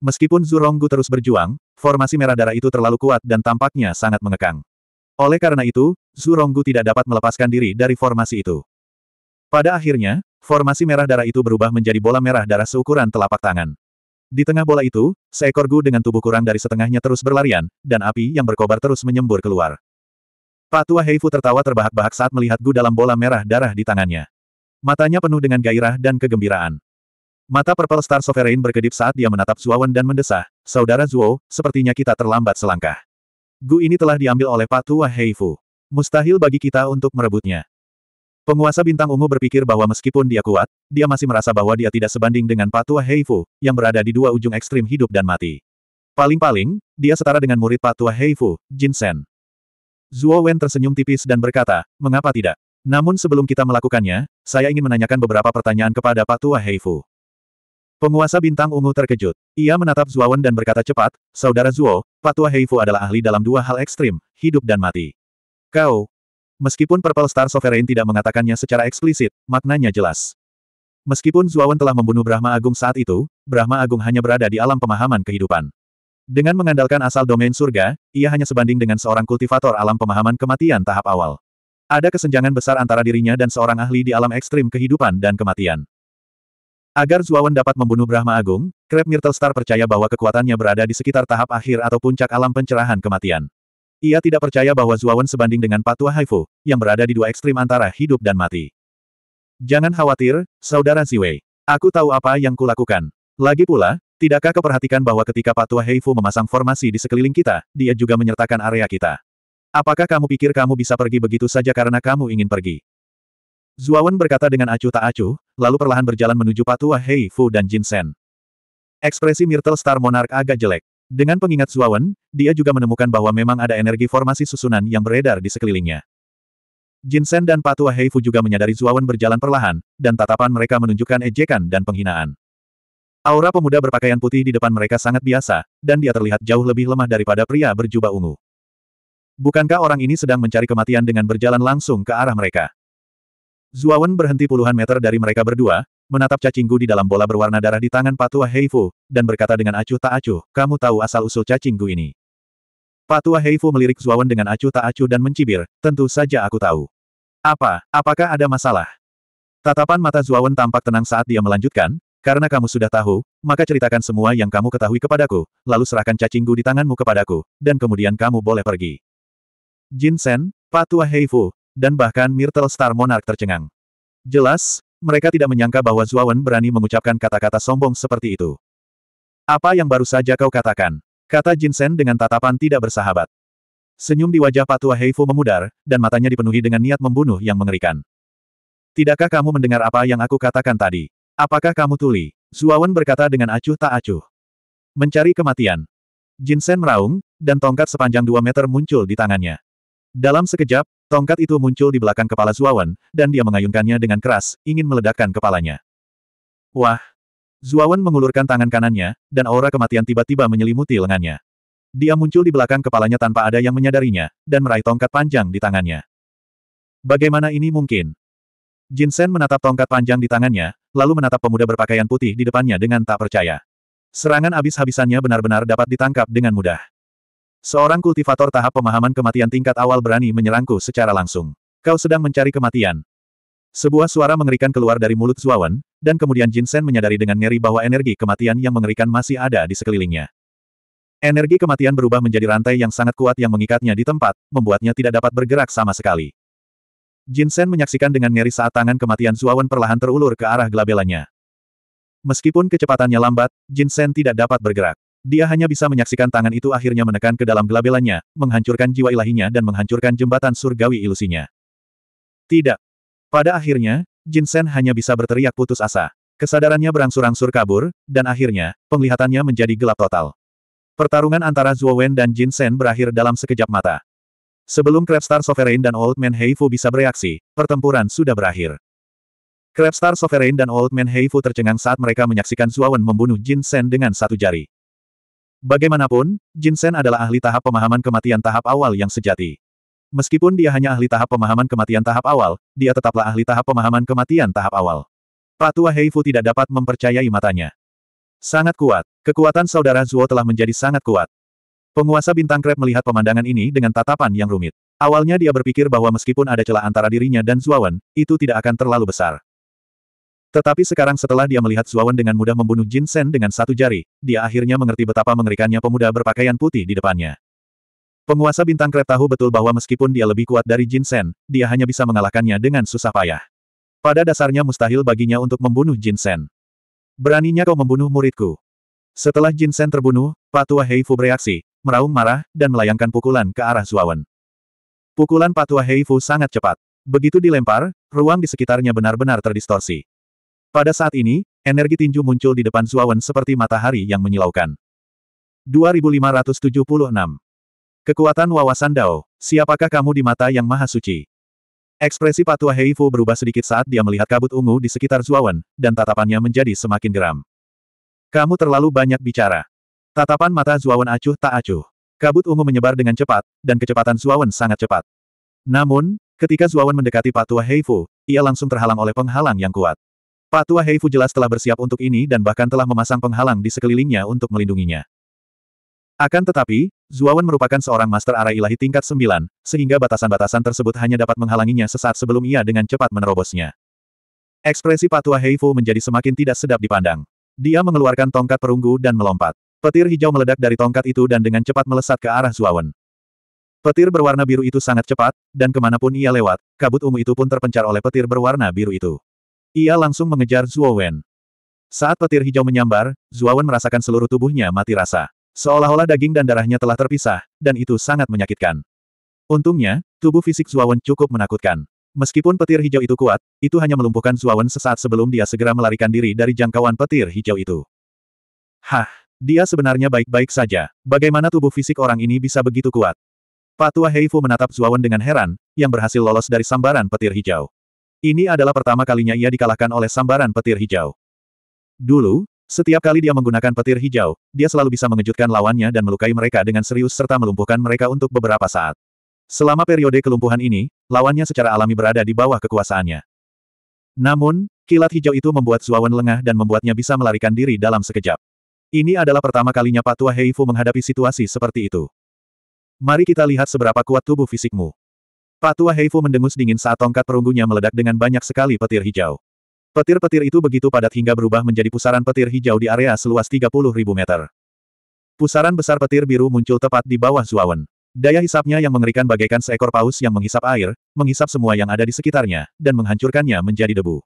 S1: Meskipun Zuronggu terus berjuang, formasi merah darah itu terlalu kuat dan tampaknya sangat mengekang. Oleh karena itu, Zuronggu tidak dapat melepaskan diri dari formasi itu. Pada akhirnya, formasi merah darah itu berubah menjadi bola merah darah seukuran telapak tangan. Di tengah bola itu, seekor gu dengan tubuh kurang dari setengahnya terus berlarian, dan api yang berkobar terus menyembur keluar. Pak tua Heifu tertawa terbahak-bahak saat melihat Gu dalam bola merah darah di tangannya. Matanya penuh dengan gairah dan kegembiraan. Mata Purple Star Sovereign berkedip saat dia menatap Zuowen dan mendesah, Saudara Zuo, sepertinya kita terlambat selangkah. Gu ini telah diambil oleh Pak tua Heifu. Mustahil bagi kita untuk merebutnya. Penguasa bintang ungu berpikir bahwa meskipun dia kuat, dia masih merasa bahwa dia tidak sebanding dengan Patua Heifu, yang berada di dua ujung ekstrim hidup dan mati. Paling-paling, dia setara dengan murid Patua Heifu, Jin Sen. Zuo Wen tersenyum tipis dan berkata, mengapa tidak? Namun sebelum kita melakukannya, saya ingin menanyakan beberapa pertanyaan kepada Pak Tua Heifu. Penguasa bintang ungu terkejut. Ia menatap Zuo Wen dan berkata cepat, Saudara Zuo, Pak Tua Heifu adalah ahli dalam dua hal ekstrim, hidup dan mati. Kau. Meskipun Purple Star Sovereign tidak mengatakannya secara eksplisit, maknanya jelas. Meskipun Zuo Wen telah membunuh Brahma Agung saat itu, Brahma Agung hanya berada di alam pemahaman kehidupan. Dengan mengandalkan asal domain surga, ia hanya sebanding dengan seorang kultivator alam pemahaman kematian tahap awal. Ada kesenjangan besar antara dirinya dan seorang ahli di alam ekstrim kehidupan dan kematian. Agar Zuawan dapat membunuh Brahma Agung, Krep Star percaya bahwa kekuatannya berada di sekitar tahap akhir atau puncak alam pencerahan kematian. Ia tidak percaya bahwa Zuawan sebanding dengan Patua Haifu, yang berada di dua ekstrim antara hidup dan mati. Jangan khawatir, Saudara Ziwei. Aku tahu apa yang kulakukan. Lagi pula, Tidakkah kau perhatikan bahwa ketika Patua Heifu memasang formasi di sekeliling kita, dia juga menyertakan area kita? Apakah kamu pikir kamu bisa pergi begitu saja karena kamu ingin pergi? Zuawan berkata dengan acuh tak acuh, lalu perlahan berjalan menuju Patua Heifu dan Jin Sen. Ekspresi Myrtle Star Monarch agak jelek. Dengan pengingat Zuawan, dia juga menemukan bahwa memang ada energi formasi susunan yang beredar di sekelilingnya. Jin Sen dan Patua Heifu juga menyadari Zuawan berjalan perlahan, dan tatapan mereka menunjukkan ejekan dan penghinaan. Aura pemuda berpakaian putih di depan mereka sangat biasa, dan dia terlihat jauh lebih lemah daripada pria berjubah ungu. Bukankah orang ini sedang mencari kematian dengan berjalan langsung ke arah mereka? Zuawan berhenti puluhan meter dari mereka berdua, menatap cacinggu di dalam bola berwarna darah di tangan Patua Heifu, dan berkata dengan acuh tak acuh, kamu tahu asal-usul cacinggu ini. Patua Heifu melirik Zuawan dengan acuh tak acuh dan mencibir, tentu saja aku tahu. Apa, apakah ada masalah? Tatapan mata Zuawan tampak tenang saat dia melanjutkan, karena kamu sudah tahu, maka ceritakan semua yang kamu ketahui kepadaku, lalu serahkan cacingku di tanganmu kepadaku, dan kemudian kamu boleh pergi. Jin Sen, Patua Heifu, dan bahkan Myrtle Star Monarch tercengang. Jelas, mereka tidak menyangka bahwa Zuawan berani mengucapkan kata-kata sombong seperti itu. Apa yang baru saja kau katakan? Kata Jin Sen dengan tatapan tidak bersahabat. Senyum di wajah Patua Heifu memudar, dan matanya dipenuhi dengan niat membunuh yang mengerikan. Tidakkah kamu mendengar apa yang aku katakan tadi? Apakah kamu tuli? Zuawan berkata dengan acuh tak acuh. Mencari kematian. Jinsen meraung, dan tongkat sepanjang dua meter muncul di tangannya. Dalam sekejap, tongkat itu muncul di belakang kepala Zuawan, dan dia mengayunkannya dengan keras, ingin meledakkan kepalanya. Wah! Zuawan mengulurkan tangan kanannya, dan aura kematian tiba-tiba menyelimuti lengannya. Dia muncul di belakang kepalanya tanpa ada yang menyadarinya, dan meraih tongkat panjang di tangannya. Bagaimana ini mungkin? Jinsen menatap tongkat panjang di tangannya, lalu menatap pemuda berpakaian putih di depannya dengan tak percaya. Serangan habis-habisannya benar-benar dapat ditangkap dengan mudah. Seorang kultivator tahap pemahaman kematian tingkat awal berani menyerangku secara langsung. Kau sedang mencari kematian. Sebuah suara mengerikan keluar dari mulut Zuawan, dan kemudian Jinsen menyadari dengan ngeri bahwa energi kematian yang mengerikan masih ada di sekelilingnya. Energi kematian berubah menjadi rantai yang sangat kuat yang mengikatnya di tempat, membuatnya tidak dapat bergerak sama sekali. Jinsen menyaksikan dengan ngeri saat tangan kematian Zuawan perlahan terulur ke arah gelabelanya. Meskipun kecepatannya lambat, Jinsen tidak dapat bergerak. Dia hanya bisa menyaksikan tangan itu akhirnya menekan ke dalam gelabelanya, menghancurkan jiwa ilahinya dan menghancurkan jembatan surgawi ilusinya. Tidak. Pada akhirnya, Jinsen hanya bisa berteriak putus asa. Kesadarannya berangsur-angsur kabur, dan akhirnya, penglihatannya menjadi gelap total. Pertarungan antara Zuo Wen dan Jinsen berakhir dalam sekejap mata. Sebelum Crabstar Sovereign dan Old Man Heifu bisa bereaksi, pertempuran sudah berakhir. Crabstar Sovereign dan Old Man Heifu tercengang saat mereka menyaksikan Zuawan membunuh Jin Sen dengan satu jari. Bagaimanapun, Jin Sen adalah ahli tahap pemahaman kematian tahap awal yang sejati. Meskipun dia hanya ahli tahap pemahaman kematian tahap awal, dia tetaplah ahli tahap pemahaman kematian tahap awal. Patua Heifu tidak dapat mempercayai matanya. Sangat kuat. Kekuatan saudara Zuo telah menjadi sangat kuat. Penguasa bintang krep melihat pemandangan ini dengan tatapan yang rumit. Awalnya dia berpikir bahwa meskipun ada celah antara dirinya dan Zuawan, itu tidak akan terlalu besar. Tetapi sekarang setelah dia melihat Zuawan dengan mudah membunuh Jin Sen dengan satu jari, dia akhirnya mengerti betapa mengerikannya pemuda berpakaian putih di depannya. Penguasa bintang krep tahu betul bahwa meskipun dia lebih kuat dari Jin Sen, dia hanya bisa mengalahkannya dengan susah payah. Pada dasarnya mustahil baginya untuk membunuh Jin Sen. Beraninya kau membunuh muridku. Setelah Jin Sen terbunuh, Patua Heifu bereaksi, meraung marah, dan melayangkan pukulan ke arah Zuawan. Pukulan patua Heifu sangat cepat. Begitu dilempar, ruang di sekitarnya benar-benar terdistorsi. Pada saat ini, energi tinju muncul di depan Zuawan seperti matahari yang menyilaukan. 2576. Kekuatan wawasan Dao, siapakah kamu di mata yang maha suci? Ekspresi patua Heifu berubah sedikit saat dia melihat kabut ungu di sekitar Zuawan, dan tatapannya menjadi semakin geram. Kamu terlalu banyak bicara. Tatapan mata Zuawan acuh tak acuh. Kabut ungu menyebar dengan cepat, dan kecepatan Zuawan sangat cepat. Namun, ketika Zuawan mendekati Patua Heifu, ia langsung terhalang oleh penghalang yang kuat. Patua Heifu jelas telah bersiap untuk ini dan bahkan telah memasang penghalang di sekelilingnya untuk melindunginya. Akan tetapi, Zuawan merupakan seorang master arah ilahi tingkat 9, sehingga batasan-batasan tersebut hanya dapat menghalanginya sesaat sebelum ia dengan cepat menerobosnya. Ekspresi Patua Heifu menjadi semakin tidak sedap dipandang. Dia mengeluarkan tongkat perunggu dan melompat. Petir hijau meledak dari tongkat itu dan dengan cepat melesat ke arah Zuawan. Petir berwarna biru itu sangat cepat, dan kemanapun ia lewat, kabut ungu itu pun terpencar oleh petir berwarna biru itu. Ia langsung mengejar Zuowen. Saat petir hijau menyambar, Zuowen merasakan seluruh tubuhnya mati rasa. Seolah-olah daging dan darahnya telah terpisah, dan itu sangat menyakitkan. Untungnya, tubuh fisik Zuowen cukup menakutkan. Meskipun petir hijau itu kuat, itu hanya melumpuhkan Zuowen sesaat sebelum dia segera melarikan diri dari jangkauan petir hijau itu. Hah! Dia sebenarnya baik-baik saja. Bagaimana tubuh fisik orang ini bisa begitu kuat? Patua Heifu menatap Zuawan dengan heran, yang berhasil lolos dari sambaran petir hijau. Ini adalah pertama kalinya ia dikalahkan oleh sambaran petir hijau. Dulu, setiap kali dia menggunakan petir hijau, dia selalu bisa mengejutkan lawannya dan melukai mereka dengan serius serta melumpuhkan mereka untuk beberapa saat. Selama periode kelumpuhan ini, lawannya secara alami berada di bawah kekuasaannya. Namun, kilat hijau itu membuat Zuawan lengah dan membuatnya bisa melarikan diri dalam sekejap. Ini adalah pertama kalinya Pak Tua Heifu menghadapi situasi seperti itu. Mari kita lihat seberapa kuat tubuh fisikmu. Pak Tua Heifu mendengus dingin saat tongkat perunggunya meledak dengan banyak sekali petir hijau. Petir-petir itu begitu padat hingga berubah menjadi pusaran petir hijau di area seluas 30.000 meter. Pusaran besar petir biru muncul tepat di bawah Zuawan. Daya hisapnya yang mengerikan bagaikan seekor paus yang menghisap air, menghisap semua yang ada di sekitarnya, dan menghancurkannya menjadi debu.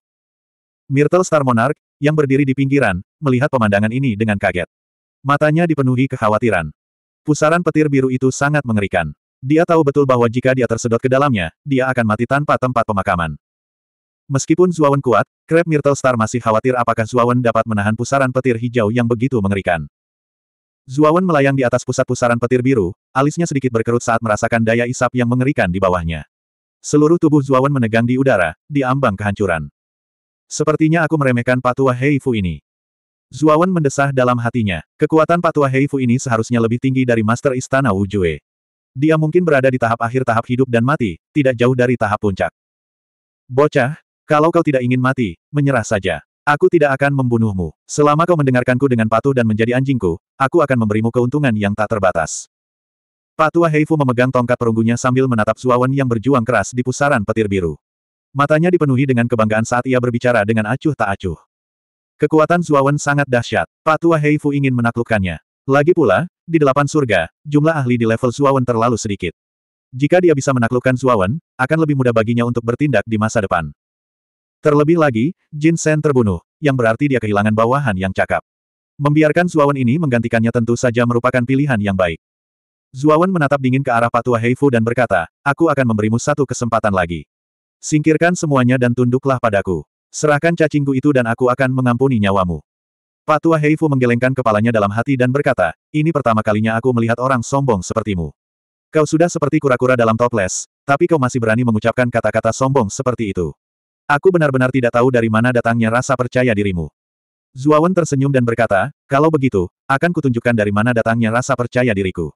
S1: Myrtle Star Monarch, yang berdiri di pinggiran, melihat pemandangan ini dengan kaget. Matanya dipenuhi kekhawatiran. Pusaran petir biru itu sangat mengerikan. Dia tahu betul bahwa jika dia tersedot ke dalamnya, dia akan mati tanpa tempat pemakaman. Meskipun Zuawan kuat, Crab Myrtle Star masih khawatir apakah Zuawan dapat menahan pusaran petir hijau yang begitu mengerikan. Zuawan melayang di atas pusat pusaran petir biru, alisnya sedikit berkerut saat merasakan daya isap yang mengerikan di bawahnya. Seluruh tubuh Zuawan menegang di udara, diambang kehancuran. Sepertinya aku meremehkan patua Heifu ini. Zuawan mendesah dalam hatinya. Kekuatan patua Heifu ini seharusnya lebih tinggi dari Master Istana Wujue. Dia mungkin berada di tahap akhir tahap hidup dan mati, tidak jauh dari tahap puncak. Bocah, kalau kau tidak ingin mati, menyerah saja. Aku tidak akan membunuhmu. Selama kau mendengarkanku dengan patuh dan menjadi anjingku, aku akan memberimu keuntungan yang tak terbatas. Patua Heifu memegang tongkat perunggunya sambil menatap Zuawan yang berjuang keras di pusaran petir biru. Matanya dipenuhi dengan kebanggaan saat ia berbicara dengan acuh tak acuh. Kekuatan Zuawan sangat dahsyat. Patua Heifu ingin menaklukkannya. Lagi pula, di delapan surga, jumlah ahli di level Zuawan terlalu sedikit. Jika dia bisa menaklukkan Zuawan, akan lebih mudah baginya untuk bertindak di masa depan. Terlebih lagi, Jin Sen terbunuh, yang berarti dia kehilangan bawahan yang cakap. Membiarkan Zuawan ini menggantikannya tentu saja merupakan pilihan yang baik. Zuawan menatap dingin ke arah Patua Heifu dan berkata, aku akan memberimu satu kesempatan lagi. Singkirkan semuanya dan tunduklah padaku. Serahkan cacingku itu dan aku akan mengampuni nyawamu. Pak Tua Heifu menggelengkan kepalanya dalam hati dan berkata, ini pertama kalinya aku melihat orang sombong sepertimu. Kau sudah seperti kura-kura dalam toples, tapi kau masih berani mengucapkan kata-kata sombong seperti itu. Aku benar-benar tidak tahu dari mana datangnya rasa percaya dirimu. Zuawan tersenyum dan berkata, kalau begitu, akan kutunjukkan dari mana datangnya rasa percaya diriku.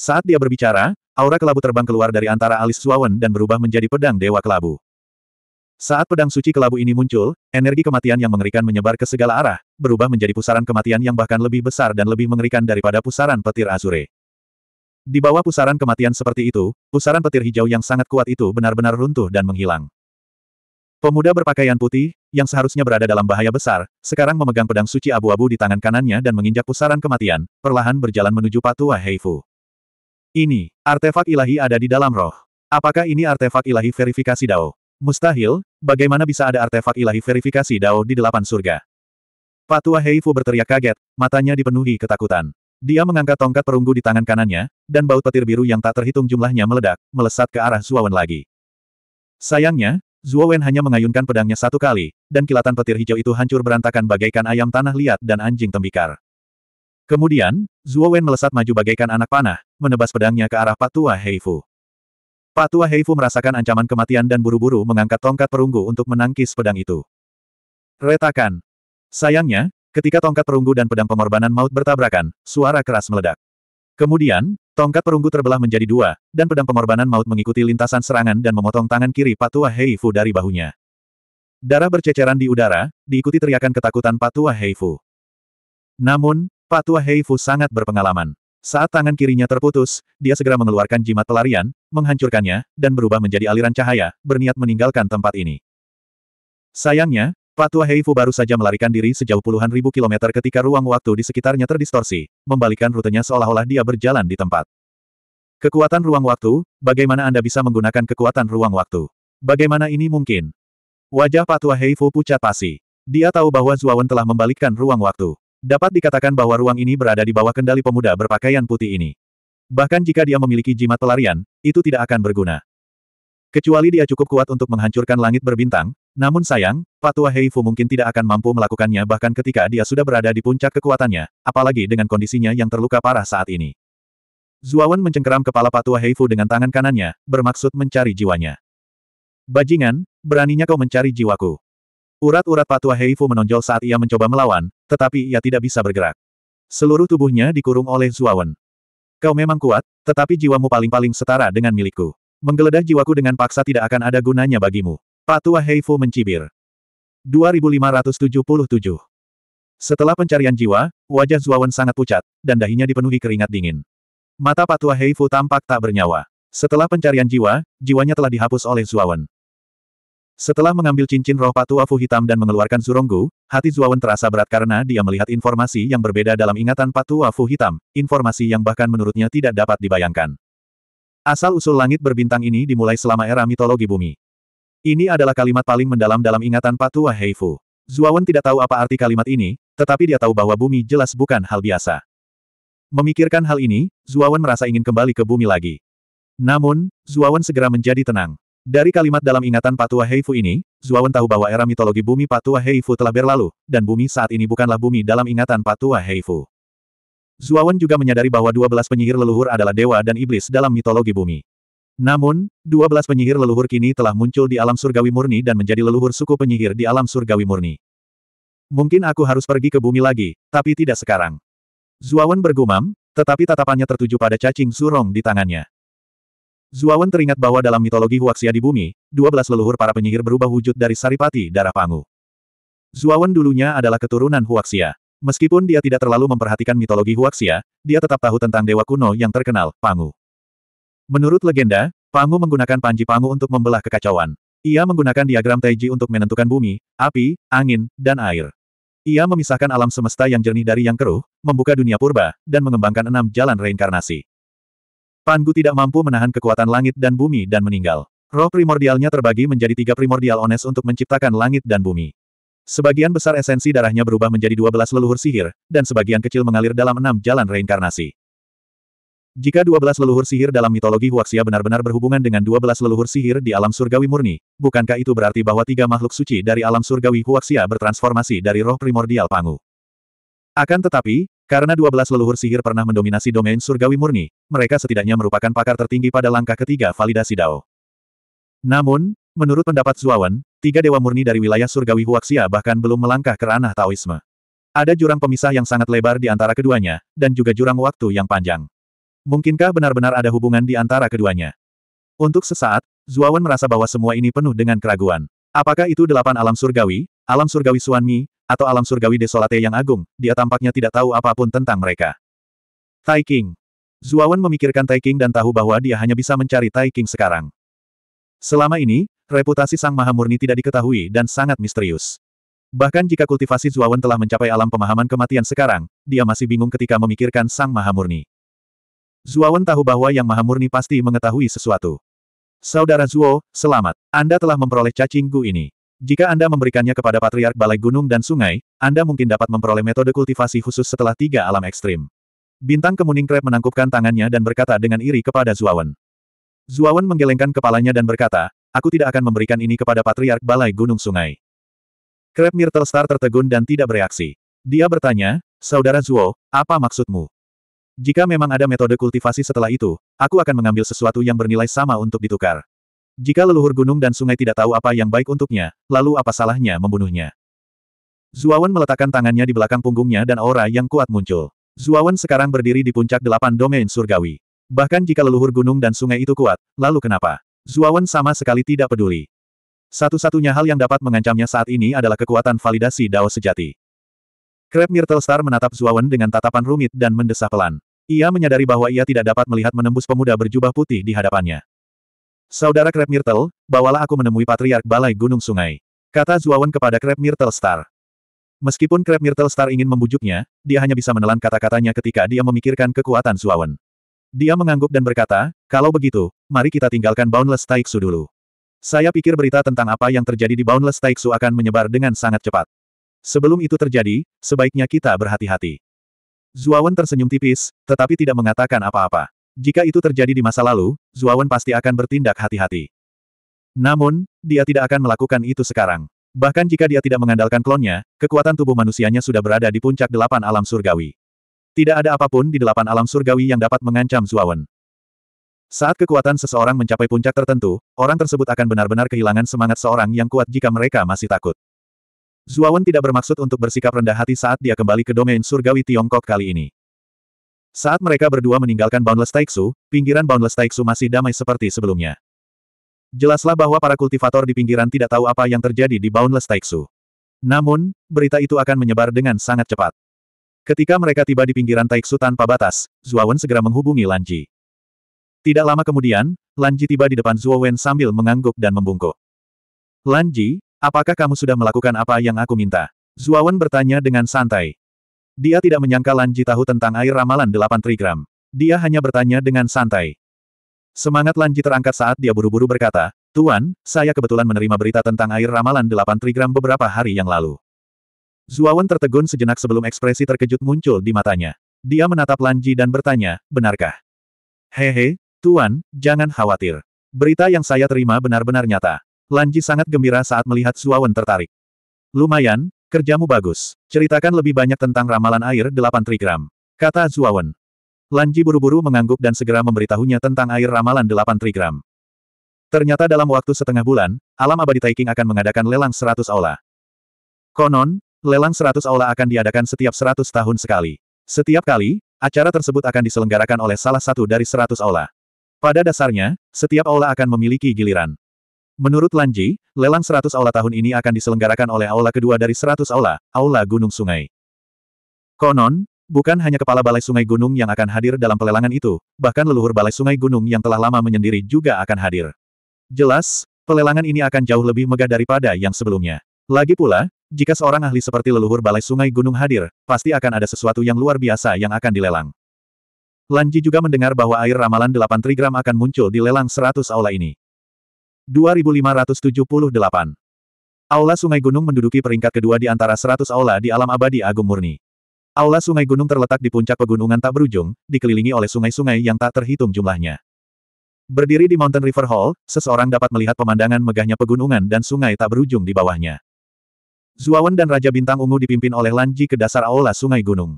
S1: Saat dia berbicara, aura kelabu terbang keluar dari antara alis Suawen dan berubah menjadi pedang Dewa Kelabu. Saat pedang suci kelabu ini muncul, energi kematian yang mengerikan menyebar ke segala arah, berubah menjadi pusaran kematian yang bahkan lebih besar dan lebih mengerikan daripada pusaran petir Azure. Di bawah pusaran kematian seperti itu, pusaran petir hijau yang sangat kuat itu benar-benar runtuh dan menghilang. Pemuda berpakaian putih, yang seharusnya berada dalam bahaya besar, sekarang memegang pedang suci abu-abu di tangan kanannya dan menginjak pusaran kematian, perlahan berjalan menuju Patua Heifu. Ini, artefak ilahi ada di dalam roh. Apakah ini artefak ilahi verifikasi Dao? Mustahil, bagaimana bisa ada artefak ilahi verifikasi Dao di delapan surga? Patua Heifu berteriak kaget, matanya dipenuhi ketakutan. Dia mengangkat tongkat perunggu di tangan kanannya, dan baut petir biru yang tak terhitung jumlahnya meledak, melesat ke arah Zuawan lagi. Sayangnya, Zuawan hanya mengayunkan pedangnya satu kali, dan kilatan petir hijau itu hancur berantakan bagaikan ayam tanah liat dan anjing tembikar. Kemudian, Zhuo Wen melesat maju bagaikan anak panah, menebas pedangnya ke arah Patua Heifu. Patua Heifu merasakan ancaman kematian dan buru-buru mengangkat tongkat perunggu untuk menangkis pedang itu. Retakan. Sayangnya, ketika tongkat perunggu dan pedang pengorbanan maut bertabrakan, suara keras meledak. Kemudian, tongkat perunggu terbelah menjadi dua, dan pedang pengorbanan maut mengikuti lintasan serangan dan memotong tangan kiri Patua Heifu dari bahunya. Darah berceceran di udara, diikuti teriakan ketakutan Patua Heifu. Namun, Pak Heifu sangat berpengalaman. Saat tangan kirinya terputus, dia segera mengeluarkan jimat pelarian, menghancurkannya, dan berubah menjadi aliran cahaya, berniat meninggalkan tempat ini. Sayangnya, Pak Heifu baru saja melarikan diri sejauh puluhan ribu kilometer ketika ruang waktu di sekitarnya terdistorsi, membalikan rutenya seolah-olah dia berjalan di tempat. Kekuatan ruang waktu, bagaimana Anda bisa menggunakan kekuatan ruang waktu? Bagaimana ini mungkin? Wajah Patua Heifu pucat pasi. Dia tahu bahwa Zuawan telah membalikkan ruang waktu. Dapat dikatakan bahwa ruang ini berada di bawah kendali pemuda berpakaian putih ini. Bahkan jika dia memiliki jimat pelarian, itu tidak akan berguna. Kecuali dia cukup kuat untuk menghancurkan langit berbintang, namun sayang, Patua Heifu mungkin tidak akan mampu melakukannya bahkan ketika dia sudah berada di puncak kekuatannya, apalagi dengan kondisinya yang terluka parah saat ini. Zuawan mencengkeram kepala Patua Heifu dengan tangan kanannya, bermaksud mencari jiwanya. Bajingan, beraninya kau mencari jiwaku. Urat-urat Patua Heifu menonjol saat ia mencoba melawan, tetapi ia tidak bisa bergerak. Seluruh tubuhnya dikurung oleh Zuawan. Kau memang kuat, tetapi jiwamu paling-paling setara dengan milikku. Menggeledah jiwaku dengan paksa tidak akan ada gunanya bagimu. Patua Heifu mencibir. 2577 Setelah pencarian jiwa, wajah Zuawan sangat pucat, dan dahinya dipenuhi keringat dingin. Mata Patua Heifu tampak tak bernyawa. Setelah pencarian jiwa, jiwanya telah dihapus oleh Zuawan. Setelah mengambil cincin roh patu afu hitam dan mengeluarkan suronggu, hati Zuawan terasa berat karena dia melihat informasi yang berbeda dalam ingatan patu afu hitam, informasi yang bahkan menurutnya tidak dapat dibayangkan. Asal-usul langit berbintang ini dimulai selama era mitologi bumi. Ini adalah kalimat paling mendalam dalam ingatan patu Heifu. Zuawan tidak tahu apa arti kalimat ini, tetapi dia tahu bahwa bumi jelas bukan hal biasa. Memikirkan hal ini, Zuawan merasa ingin kembali ke bumi lagi. Namun, Zuawan segera menjadi tenang. Dari kalimat dalam ingatan Patua Heifu ini, Zuawan tahu bahwa era mitologi bumi Patua Heifu telah berlalu, dan bumi saat ini bukanlah bumi dalam ingatan Patua Heifu. Zuawan juga menyadari bahwa 12 penyihir leluhur adalah dewa dan iblis dalam mitologi bumi. Namun, 12 penyihir leluhur kini telah muncul di alam surgawi murni dan menjadi leluhur suku penyihir di alam surgawi murni. Mungkin aku harus pergi ke bumi lagi, tapi tidak sekarang. Zuawan bergumam, tetapi tatapannya tertuju pada cacing surong di tangannya. Zuawan teringat bahwa dalam mitologi Huaxia di bumi, dua belas leluhur para penyihir berubah wujud dari saripati darah pangu. Zuawan dulunya adalah keturunan Huaxia. Meskipun dia tidak terlalu memperhatikan mitologi Huaxia, dia tetap tahu tentang dewa kuno yang terkenal, Pangu. Menurut legenda, Pangu menggunakan panji Pangu untuk membelah kekacauan. Ia menggunakan diagram Taiji untuk menentukan bumi, api, angin, dan air. Ia memisahkan alam semesta yang jernih dari yang keruh, membuka dunia purba, dan mengembangkan enam jalan reinkarnasi. Pangu tidak mampu menahan kekuatan langit dan bumi dan meninggal. Roh primordialnya terbagi menjadi tiga primordial ones untuk menciptakan langit dan bumi. Sebagian besar esensi darahnya berubah menjadi dua belas leluhur sihir, dan sebagian kecil mengalir dalam enam jalan reinkarnasi. Jika dua belas leluhur sihir dalam mitologi Huaxia benar-benar berhubungan dengan dua belas leluhur sihir di alam surgawi murni, bukankah itu berarti bahwa tiga makhluk suci dari alam surgawi Huaxia bertransformasi dari roh primordial Pangu? Akan tetapi, karena dua belas leluhur sihir pernah mendominasi domain surgawi murni, mereka setidaknya merupakan pakar tertinggi pada langkah ketiga validasi Dao. Namun, menurut pendapat Zuawan, tiga dewa murni dari wilayah surgawi Huaxia bahkan belum melangkah ke ranah Taoisme. Ada jurang pemisah yang sangat lebar di antara keduanya, dan juga jurang waktu yang panjang. Mungkinkah benar-benar ada hubungan di antara keduanya? Untuk sesaat, Zuawan merasa bahwa semua ini penuh dengan keraguan. Apakah itu delapan alam surgawi, alam surgawi Suanmi, atau alam surgawi desolate yang agung, dia tampaknya tidak tahu apapun tentang mereka. Tai King. Zuawan memikirkan Tai dan tahu bahwa dia hanya bisa mencari Tai sekarang. Selama ini, reputasi Sang Maha Murni tidak diketahui dan sangat misterius. Bahkan jika kultivasi Zuawan telah mencapai alam pemahaman kematian sekarang, dia masih bingung ketika memikirkan Sang Maha Murni. Zuawan tahu bahwa Yang Maha Murni pasti mengetahui sesuatu. Saudara Zuo, selamat. Anda telah memperoleh cacing gu ini. Jika Anda memberikannya kepada Patriark Balai Gunung dan Sungai, Anda mungkin dapat memperoleh metode kultivasi khusus setelah tiga alam ekstrim. Bintang kemuning krep menangkupkan tangannya dan berkata dengan iri kepada Zuawan. Zuawan menggelengkan kepalanya dan berkata, aku tidak akan memberikan ini kepada Patriark Balai Gunung Sungai. Krep Star tertegun dan tidak bereaksi. Dia bertanya, Saudara Zuo, apa maksudmu? Jika memang ada metode kultivasi setelah itu, aku akan mengambil sesuatu yang bernilai sama untuk ditukar. Jika leluhur gunung dan sungai tidak tahu apa yang baik untuknya, lalu apa salahnya membunuhnya? Zuawan meletakkan tangannya di belakang punggungnya dan aura yang kuat muncul. Zuawan sekarang berdiri di puncak delapan domain surgawi. Bahkan jika leluhur gunung dan sungai itu kuat, lalu kenapa? Zuawan sama sekali tidak peduli. Satu-satunya hal yang dapat mengancamnya saat ini adalah kekuatan validasi Dao sejati. Crab Myrtle Star menatap Zuawan dengan tatapan rumit dan mendesah pelan. Ia menyadari bahwa ia tidak dapat melihat menembus pemuda berjubah putih di hadapannya. Saudara Crab Myrtle, bawalah aku menemui Patriark Balai Gunung Sungai. Kata Zuawan kepada Crab Myrtle Star. Meskipun Crab Myrtle Star ingin membujuknya, dia hanya bisa menelan kata-katanya ketika dia memikirkan kekuatan Zuawan. Dia mengangguk dan berkata, kalau begitu, mari kita tinggalkan Boundless Taiksu dulu. Saya pikir berita tentang apa yang terjadi di Boundless Taiksu akan menyebar dengan sangat cepat. Sebelum itu terjadi, sebaiknya kita berhati-hati. Zuawan tersenyum tipis, tetapi tidak mengatakan apa-apa. Jika itu terjadi di masa lalu, Zuawan pasti akan bertindak hati-hati. Namun, dia tidak akan melakukan itu sekarang. Bahkan jika dia tidak mengandalkan klonnya, kekuatan tubuh manusianya sudah berada di puncak delapan alam surgawi. Tidak ada apapun di delapan alam surgawi yang dapat mengancam Zuawan. Saat kekuatan seseorang mencapai puncak tertentu, orang tersebut akan benar-benar kehilangan semangat seorang yang kuat jika mereka masih takut. Zuawan tidak bermaksud untuk bersikap rendah hati saat dia kembali ke domain surgawi Tiongkok kali ini. Saat mereka berdua meninggalkan Boundless Taiksu, pinggiran Boundless Taiksu masih damai seperti sebelumnya. Jelaslah bahwa para kultivator di pinggiran tidak tahu apa yang terjadi di Boundless Taiksu. Namun, berita itu akan menyebar dengan sangat cepat. Ketika mereka tiba di pinggiran Taiksu tanpa batas, Zuowen segera menghubungi Lanji. Tidak lama kemudian, Lanji tiba di depan Wen sambil mengangguk dan membungkuk. Lanji, apakah kamu sudah melakukan apa yang aku minta? Zuowen bertanya dengan santai. Dia tidak menyangka Lan tahu tentang air ramalan delapan trigram. Dia hanya bertanya dengan santai. Semangat Lanji terangkat saat dia buru-buru berkata, Tuan, saya kebetulan menerima berita tentang air ramalan delapan trigram beberapa hari yang lalu. Zuawan tertegun sejenak sebelum ekspresi terkejut muncul di matanya. Dia menatap Lanji dan bertanya, benarkah? Hehe, Tuan, jangan khawatir. Berita yang saya terima benar-benar nyata. Lanji sangat gembira saat melihat Zuawan tertarik. Lumayan, Kerjamu bagus. Ceritakan lebih banyak tentang ramalan air delapan trigram. Kata Zuawan. Lanji buru-buru mengangguk dan segera memberitahunya tentang air ramalan delapan trigram. Ternyata dalam waktu setengah bulan, Alam Abadi Taiking akan mengadakan lelang seratus aula. Konon, lelang seratus aula akan diadakan setiap seratus tahun sekali. Setiap kali, acara tersebut akan diselenggarakan oleh salah satu dari seratus aula. Pada dasarnya, setiap aula akan memiliki giliran. Menurut Lanji, Lelang 100 aula tahun ini akan diselenggarakan oleh aula kedua dari 100 aula, Aula Gunung Sungai. Konon, bukan hanya kepala balai sungai gunung yang akan hadir dalam pelelangan itu, bahkan leluhur balai sungai gunung yang telah lama menyendiri juga akan hadir. Jelas, pelelangan ini akan jauh lebih megah daripada yang sebelumnya. Lagi pula, jika seorang ahli seperti leluhur balai sungai gunung hadir, pasti akan ada sesuatu yang luar biasa yang akan dilelang. Lanji juga mendengar bahwa air ramalan 8 trigram akan muncul di lelang 100 aula ini. 2578. Aula Sungai Gunung menduduki peringkat kedua di antara 100 aula di alam abadi Agung Murni. Aula Sungai Gunung terletak di puncak pegunungan tak berujung, dikelilingi oleh sungai-sungai yang tak terhitung jumlahnya. Berdiri di Mountain River Hall, seseorang dapat melihat pemandangan megahnya pegunungan dan sungai tak berujung di bawahnya. Zuawan dan Raja Bintang Ungu dipimpin oleh Lanji ke dasar aula Sungai Gunung.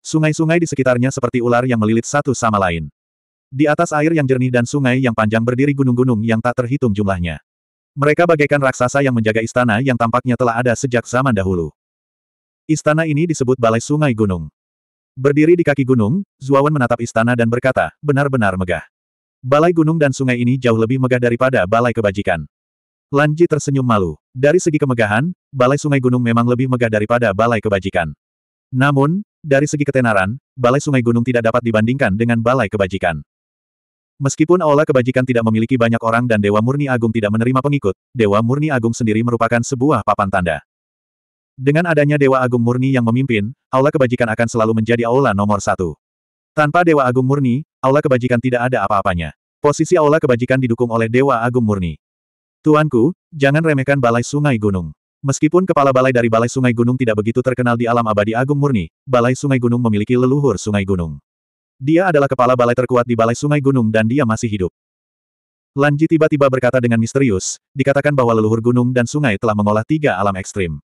S1: Sungai-sungai di sekitarnya seperti ular yang melilit satu sama lain. Di atas air yang jernih dan sungai yang panjang berdiri gunung-gunung yang tak terhitung jumlahnya. Mereka bagaikan raksasa yang menjaga istana yang tampaknya telah ada sejak zaman dahulu. Istana ini disebut Balai Sungai Gunung. Berdiri di kaki gunung, Zuawan menatap istana dan berkata, benar-benar megah. Balai gunung dan sungai ini jauh lebih megah daripada balai kebajikan. Lanji tersenyum malu. Dari segi kemegahan, balai sungai gunung memang lebih megah daripada balai kebajikan. Namun, dari segi ketenaran, balai sungai gunung tidak dapat dibandingkan dengan balai kebajikan. Meskipun Aula Kebajikan tidak memiliki banyak orang dan Dewa Murni Agung tidak menerima pengikut, Dewa Murni Agung sendiri merupakan sebuah papan tanda. Dengan adanya Dewa Agung Murni yang memimpin, Aula Kebajikan akan selalu menjadi Aula nomor satu. Tanpa Dewa Agung Murni, Aula Kebajikan tidak ada apa-apanya. Posisi Aula Kebajikan didukung oleh Dewa Agung Murni. Tuanku, jangan remehkan Balai Sungai Gunung. Meskipun kepala balai dari Balai Sungai Gunung tidak begitu terkenal di alam abadi Agung Murni, Balai Sungai Gunung memiliki leluhur Sungai Gunung. Dia adalah kepala balai terkuat di Balai Sungai Gunung dan dia masih hidup. Lanji tiba-tiba berkata dengan misterius, dikatakan bahwa leluhur gunung dan sungai telah mengolah tiga alam ekstrim.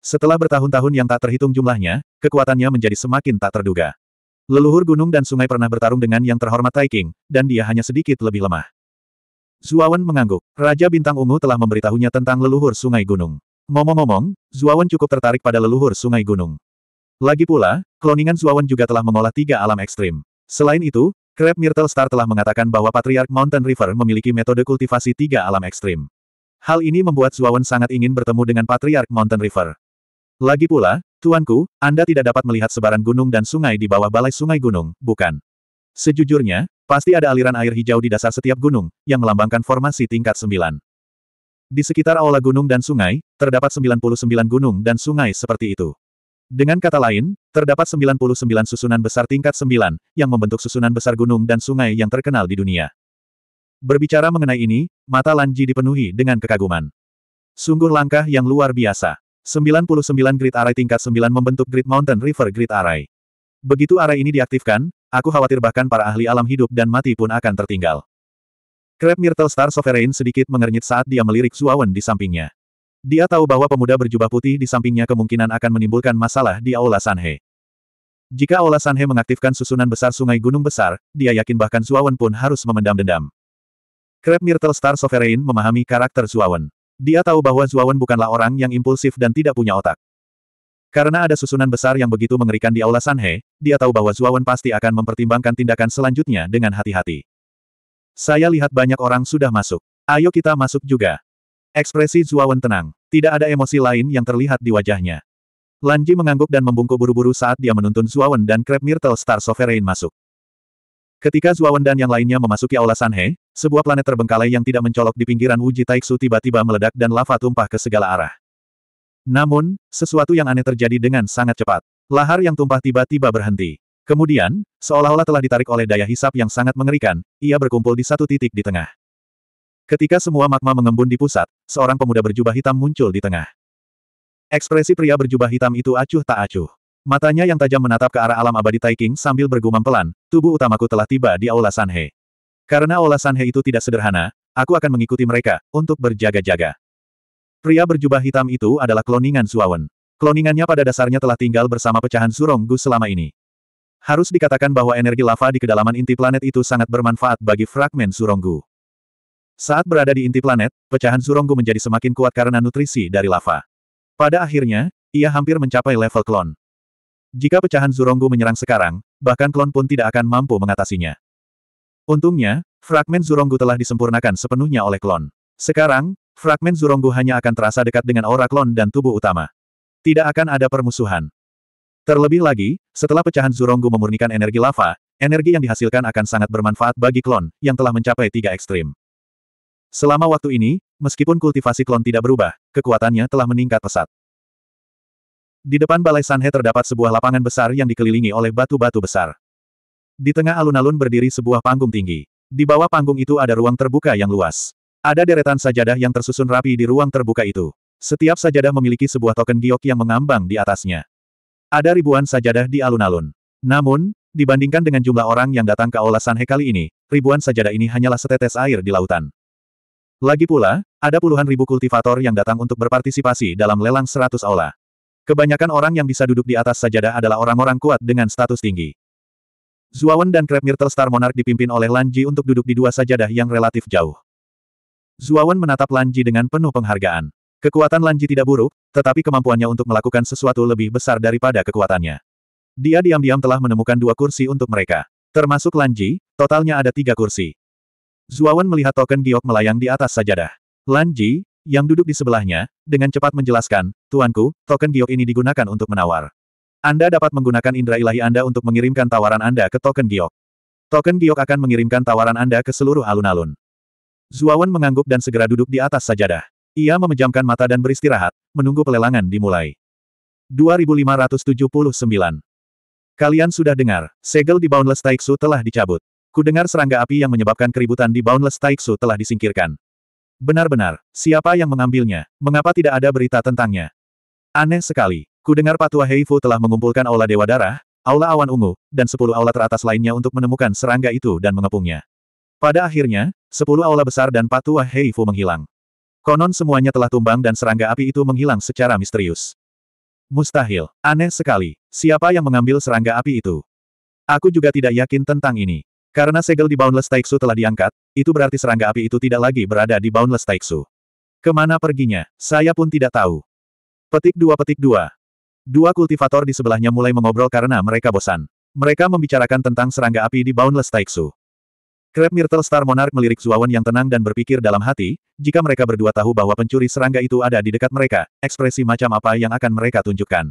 S1: Setelah bertahun-tahun yang tak terhitung jumlahnya, kekuatannya menjadi semakin tak terduga. Leluhur gunung dan sungai pernah bertarung dengan yang terhormat Taiking, dan dia hanya sedikit lebih lemah. Zuawan mengangguk. Raja Bintang Ungu telah memberitahunya tentang leluhur sungai gunung. Ngomong-ngomong, Zuawan cukup tertarik pada leluhur sungai gunung. Lagi pula, kloningan Zuawan juga telah mengolah tiga alam ekstrim. Selain itu, Crab Myrtle Star telah mengatakan bahwa Patriarch Mountain River memiliki metode kultivasi tiga alam ekstrim. Hal ini membuat Zuawan sangat ingin bertemu dengan Patriarch Mountain River. Lagi pula, Tuanku, Anda tidak dapat melihat sebaran gunung dan sungai di bawah balai sungai gunung, bukan? Sejujurnya, pasti ada aliran air hijau di dasar setiap gunung, yang melambangkan formasi tingkat sembilan. Di sekitar aula gunung dan sungai, terdapat 99 gunung dan sungai seperti itu. Dengan kata lain, terdapat 99 susunan besar tingkat 9, yang membentuk susunan besar gunung dan sungai yang terkenal di dunia. Berbicara mengenai ini, mata Lanji dipenuhi dengan kekaguman. Sungguh langkah yang luar biasa. 99 grid array tingkat 9 membentuk grid mountain river grid array. Begitu array ini diaktifkan, aku khawatir bahkan para ahli alam hidup dan mati pun akan tertinggal. Crab Myrtle Star Sovereign sedikit mengernyit saat dia melirik Zuawan di sampingnya. Dia tahu bahwa pemuda berjubah putih di sampingnya kemungkinan akan menimbulkan masalah di Aula Sanhe. Jika Aula Sanhe mengaktifkan susunan besar sungai gunung besar, dia yakin bahkan Zuawan pun harus memendam dendam. Krep Myrtle Star Sovereign memahami karakter Zuawan. Dia tahu bahwa Zuawan bukanlah orang yang impulsif dan tidak punya otak. Karena ada susunan besar yang begitu mengerikan di Aula Sanhe, dia tahu bahwa Zuawan pasti akan mempertimbangkan tindakan selanjutnya dengan hati-hati. Saya lihat banyak orang sudah masuk. Ayo kita masuk juga. Ekspresi Zuawan tenang. Tidak ada emosi lain yang terlihat di wajahnya. Lanji mengangguk dan membungkuk buru-buru saat dia menuntun Zuawan dan Crab Myrtle Star Sovereign masuk. Ketika Zuawan dan yang lainnya memasuki Aula Sanhe, sebuah planet terbengkalai yang tidak mencolok di pinggiran Wuji Taiksu tiba-tiba meledak dan lava tumpah ke segala arah. Namun, sesuatu yang aneh terjadi dengan sangat cepat. Lahar yang tumpah tiba-tiba berhenti. Kemudian, seolah-olah telah ditarik oleh daya hisap yang sangat mengerikan, ia berkumpul di satu titik di tengah. Ketika semua magma mengembun di pusat, seorang pemuda berjubah hitam muncul di tengah. Ekspresi pria berjubah hitam itu acuh tak acuh. Matanya yang tajam menatap ke arah alam abadi Taiking sambil bergumam pelan, tubuh utamaku telah tiba di Aula Sanhe. Karena Aula Sanhe itu tidak sederhana, aku akan mengikuti mereka, untuk berjaga-jaga. Pria berjubah hitam itu adalah kloningan Suawen. Kloningannya pada dasarnya telah tinggal bersama pecahan Surong selama ini. Harus dikatakan bahwa energi lava di kedalaman inti planet itu sangat bermanfaat bagi fragmen Surong saat berada di inti planet, pecahan Zuronggu menjadi semakin kuat karena nutrisi dari lava. Pada akhirnya, ia hampir mencapai level klon. Jika pecahan Zuronggu menyerang sekarang, bahkan klon pun tidak akan mampu mengatasinya. Untungnya, fragmen Zuronggu telah disempurnakan sepenuhnya oleh klon. Sekarang, fragmen Zuronggu hanya akan terasa dekat dengan aura klon dan tubuh utama. Tidak akan ada permusuhan. Terlebih lagi, setelah pecahan Zuronggu memurnikan energi lava, energi yang dihasilkan akan sangat bermanfaat bagi klon, yang telah mencapai tiga ekstrim. Selama waktu ini, meskipun kultivasi klon tidak berubah, kekuatannya telah meningkat pesat. Di depan Balai Sanhe terdapat sebuah lapangan besar yang dikelilingi oleh batu-batu besar. Di tengah alun-alun berdiri sebuah panggung tinggi. Di bawah panggung itu ada ruang terbuka yang luas. Ada deretan sajadah yang tersusun rapi di ruang terbuka itu. Setiap sajadah memiliki sebuah token giok yang mengambang di atasnya. Ada ribuan sajadah di alun-alun. Namun, dibandingkan dengan jumlah orang yang datang ke Aula Sanhe kali ini, ribuan sajadah ini hanyalah setetes air di lautan. Lagi pula, ada puluhan ribu kultivator yang datang untuk berpartisipasi dalam lelang seratus aula. Kebanyakan orang yang bisa duduk di atas sajadah adalah orang-orang kuat dengan status tinggi. Zuawan dan Krep Myrtle Star Monarch dipimpin oleh Lanji untuk duduk di dua sajadah yang relatif jauh. Zuawan menatap Lanji dengan penuh penghargaan. Kekuatan Lanji tidak buruk, tetapi kemampuannya untuk melakukan sesuatu lebih besar daripada kekuatannya. Dia diam-diam telah menemukan dua kursi untuk mereka. Termasuk Lanji, totalnya ada tiga kursi. Zuawan melihat token giok melayang di atas sajadah. Lan Ji, yang duduk di sebelahnya, dengan cepat menjelaskan, Tuanku, token giok ini digunakan untuk menawar. Anda dapat menggunakan indera ilahi Anda untuk mengirimkan tawaran Anda ke token giok. Token giok akan mengirimkan tawaran Anda ke seluruh alun-alun. Zuawan mengangguk dan segera duduk di atas sajadah. Ia memejamkan mata dan beristirahat, menunggu pelelangan dimulai. 2579 Kalian sudah dengar, segel di Boundless Taiksu telah dicabut. Kudengar serangga api yang menyebabkan keributan di Boundless Taiksu telah disingkirkan. Benar-benar, siapa yang mengambilnya? Mengapa tidak ada berita tentangnya? Aneh sekali. Kudengar Patua Heifu telah mengumpulkan Aula Dewa Darah, Aula Awan Ungu, dan sepuluh aula teratas lainnya untuk menemukan serangga itu dan mengepungnya. Pada akhirnya, sepuluh aula besar dan Patua Heifu menghilang. Konon semuanya telah tumbang dan serangga api itu menghilang secara misterius. Mustahil, aneh sekali. Siapa yang mengambil serangga api itu? Aku juga tidak yakin tentang ini. Karena segel di Boundless Taiksu telah diangkat, itu berarti serangga api itu tidak lagi berada di Boundless Taiksu. Kemana perginya? Saya pun tidak tahu. Petik dua petik dua. Dua kultivator di sebelahnya mulai mengobrol karena mereka bosan. Mereka membicarakan tentang serangga api di Boundless Taiksu. Crab Myrtle Star Monarch melirik Zuawan yang tenang dan berpikir dalam hati, jika mereka berdua tahu bahwa pencuri serangga itu ada di dekat mereka, ekspresi macam apa yang akan mereka tunjukkan.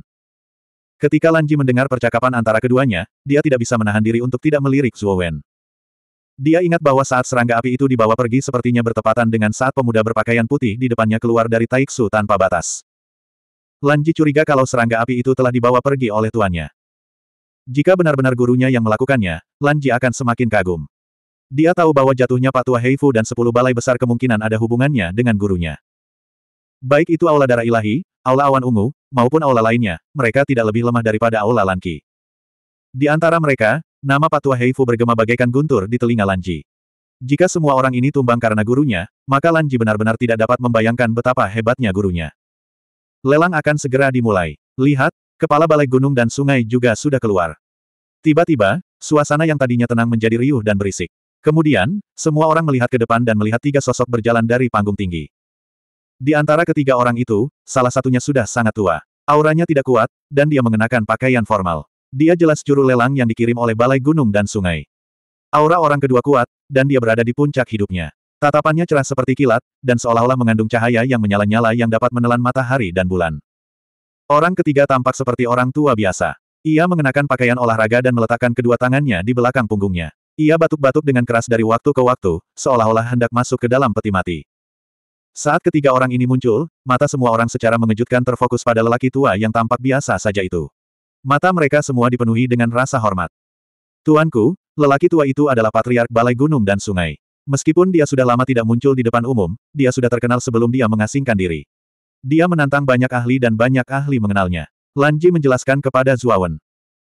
S1: Ketika Lanji mendengar percakapan antara keduanya, dia tidak bisa menahan diri untuk tidak melirik Zuowen. Dia ingat bahwa saat serangga api itu dibawa pergi sepertinya bertepatan dengan saat pemuda berpakaian putih di depannya keluar dari Taiksu tanpa batas. Lanji curiga kalau serangga api itu telah dibawa pergi oleh tuannya. Jika benar-benar gurunya yang melakukannya, Lanji akan semakin kagum. Dia tahu bahwa jatuhnya Patua Heifu dan sepuluh balai besar kemungkinan ada hubungannya dengan gurunya. Baik itu aula darah ilahi, aula awan ungu, maupun aula lainnya, mereka tidak lebih lemah daripada aula lanki. Di antara mereka, Nama Patua Heifu bergema bagaikan guntur di telinga Lanji. Jika semua orang ini tumbang karena gurunya, maka Lanji benar-benar tidak dapat membayangkan betapa hebatnya gurunya. Lelang akan segera dimulai. Lihat, kepala balai gunung dan sungai juga sudah keluar. Tiba-tiba, suasana yang tadinya tenang menjadi riuh dan berisik. Kemudian, semua orang melihat ke depan dan melihat tiga sosok berjalan dari panggung tinggi. Di antara ketiga orang itu, salah satunya sudah sangat tua. Auranya tidak kuat, dan dia mengenakan pakaian formal. Dia jelas juru lelang yang dikirim oleh Balai Gunung dan Sungai. Aura orang kedua kuat, dan dia berada di puncak hidupnya. Tatapannya cerah seperti kilat, dan seolah-olah mengandung cahaya yang menyala-nyala yang dapat menelan matahari dan bulan. Orang ketiga tampak seperti orang tua biasa. Ia mengenakan pakaian olahraga dan meletakkan kedua tangannya di belakang punggungnya. Ia batuk-batuk dengan keras dari waktu ke waktu, seolah-olah hendak masuk ke dalam peti mati. Saat ketiga orang ini muncul, mata semua orang secara mengejutkan terfokus pada lelaki tua yang tampak biasa saja itu. Mata mereka semua dipenuhi dengan rasa hormat. Tuanku, lelaki tua itu adalah patriark balai gunung dan sungai. Meskipun dia sudah lama tidak muncul di depan umum, dia sudah terkenal sebelum dia mengasingkan diri. Dia menantang banyak ahli dan banyak ahli mengenalnya. Lanji menjelaskan kepada Zuawan.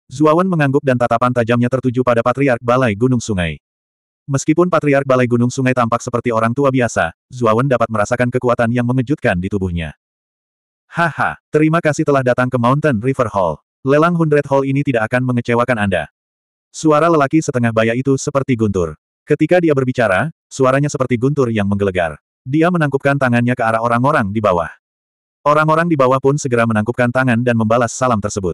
S1: Zuawan mengangguk dan tatapan tajamnya tertuju pada Patriark Balai Gunung Sungai. Meskipun Patriark Balai Gunung Sungai tampak seperti orang tua biasa, Zuawan dapat merasakan kekuatan yang mengejutkan di tubuhnya. Haha, terima kasih telah datang ke Mountain River Hall. Lelang Hundred Hall ini tidak akan mengecewakan Anda. Suara lelaki setengah baya itu seperti guntur. Ketika dia berbicara, suaranya seperti guntur yang menggelegar. Dia menangkupkan tangannya ke arah orang-orang di bawah. Orang-orang di bawah pun segera menangkupkan tangan dan membalas salam tersebut.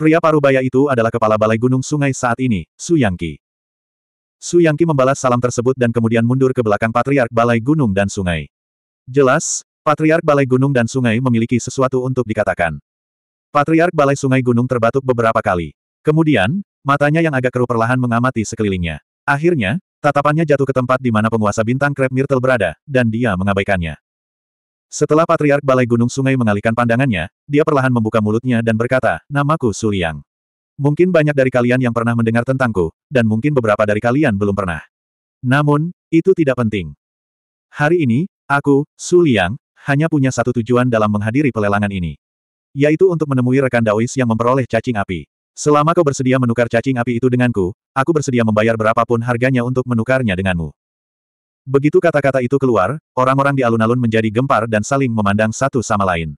S1: Pria paruh parubaya itu adalah kepala balai gunung sungai saat ini, Su Yangqi. Su Yangqi membalas salam tersebut dan kemudian mundur ke belakang patriark balai gunung dan sungai. Jelas, patriark balai gunung dan sungai memiliki sesuatu untuk dikatakan. Patriark Balai Sungai Gunung terbatuk beberapa kali. Kemudian, matanya yang agak keruh perlahan mengamati sekelilingnya. Akhirnya, tatapannya jatuh ke tempat di mana penguasa bintang Krep Myrtle berada, dan dia mengabaikannya. Setelah Patriark Balai Gunung Sungai mengalihkan pandangannya, dia perlahan membuka mulutnya dan berkata, Namaku Suliang. Mungkin banyak dari kalian yang pernah mendengar tentangku, dan mungkin beberapa dari kalian belum pernah. Namun, itu tidak penting. Hari ini, aku, Suliang, hanya punya satu tujuan dalam menghadiri pelelangan ini. Yaitu untuk menemui rekan Daois yang memperoleh cacing api. Selama kau bersedia menukar cacing api itu denganku, aku bersedia membayar berapapun harganya untuk menukarnya denganmu. Begitu kata-kata itu keluar, orang-orang di alun-alun menjadi gempar dan saling memandang satu sama lain.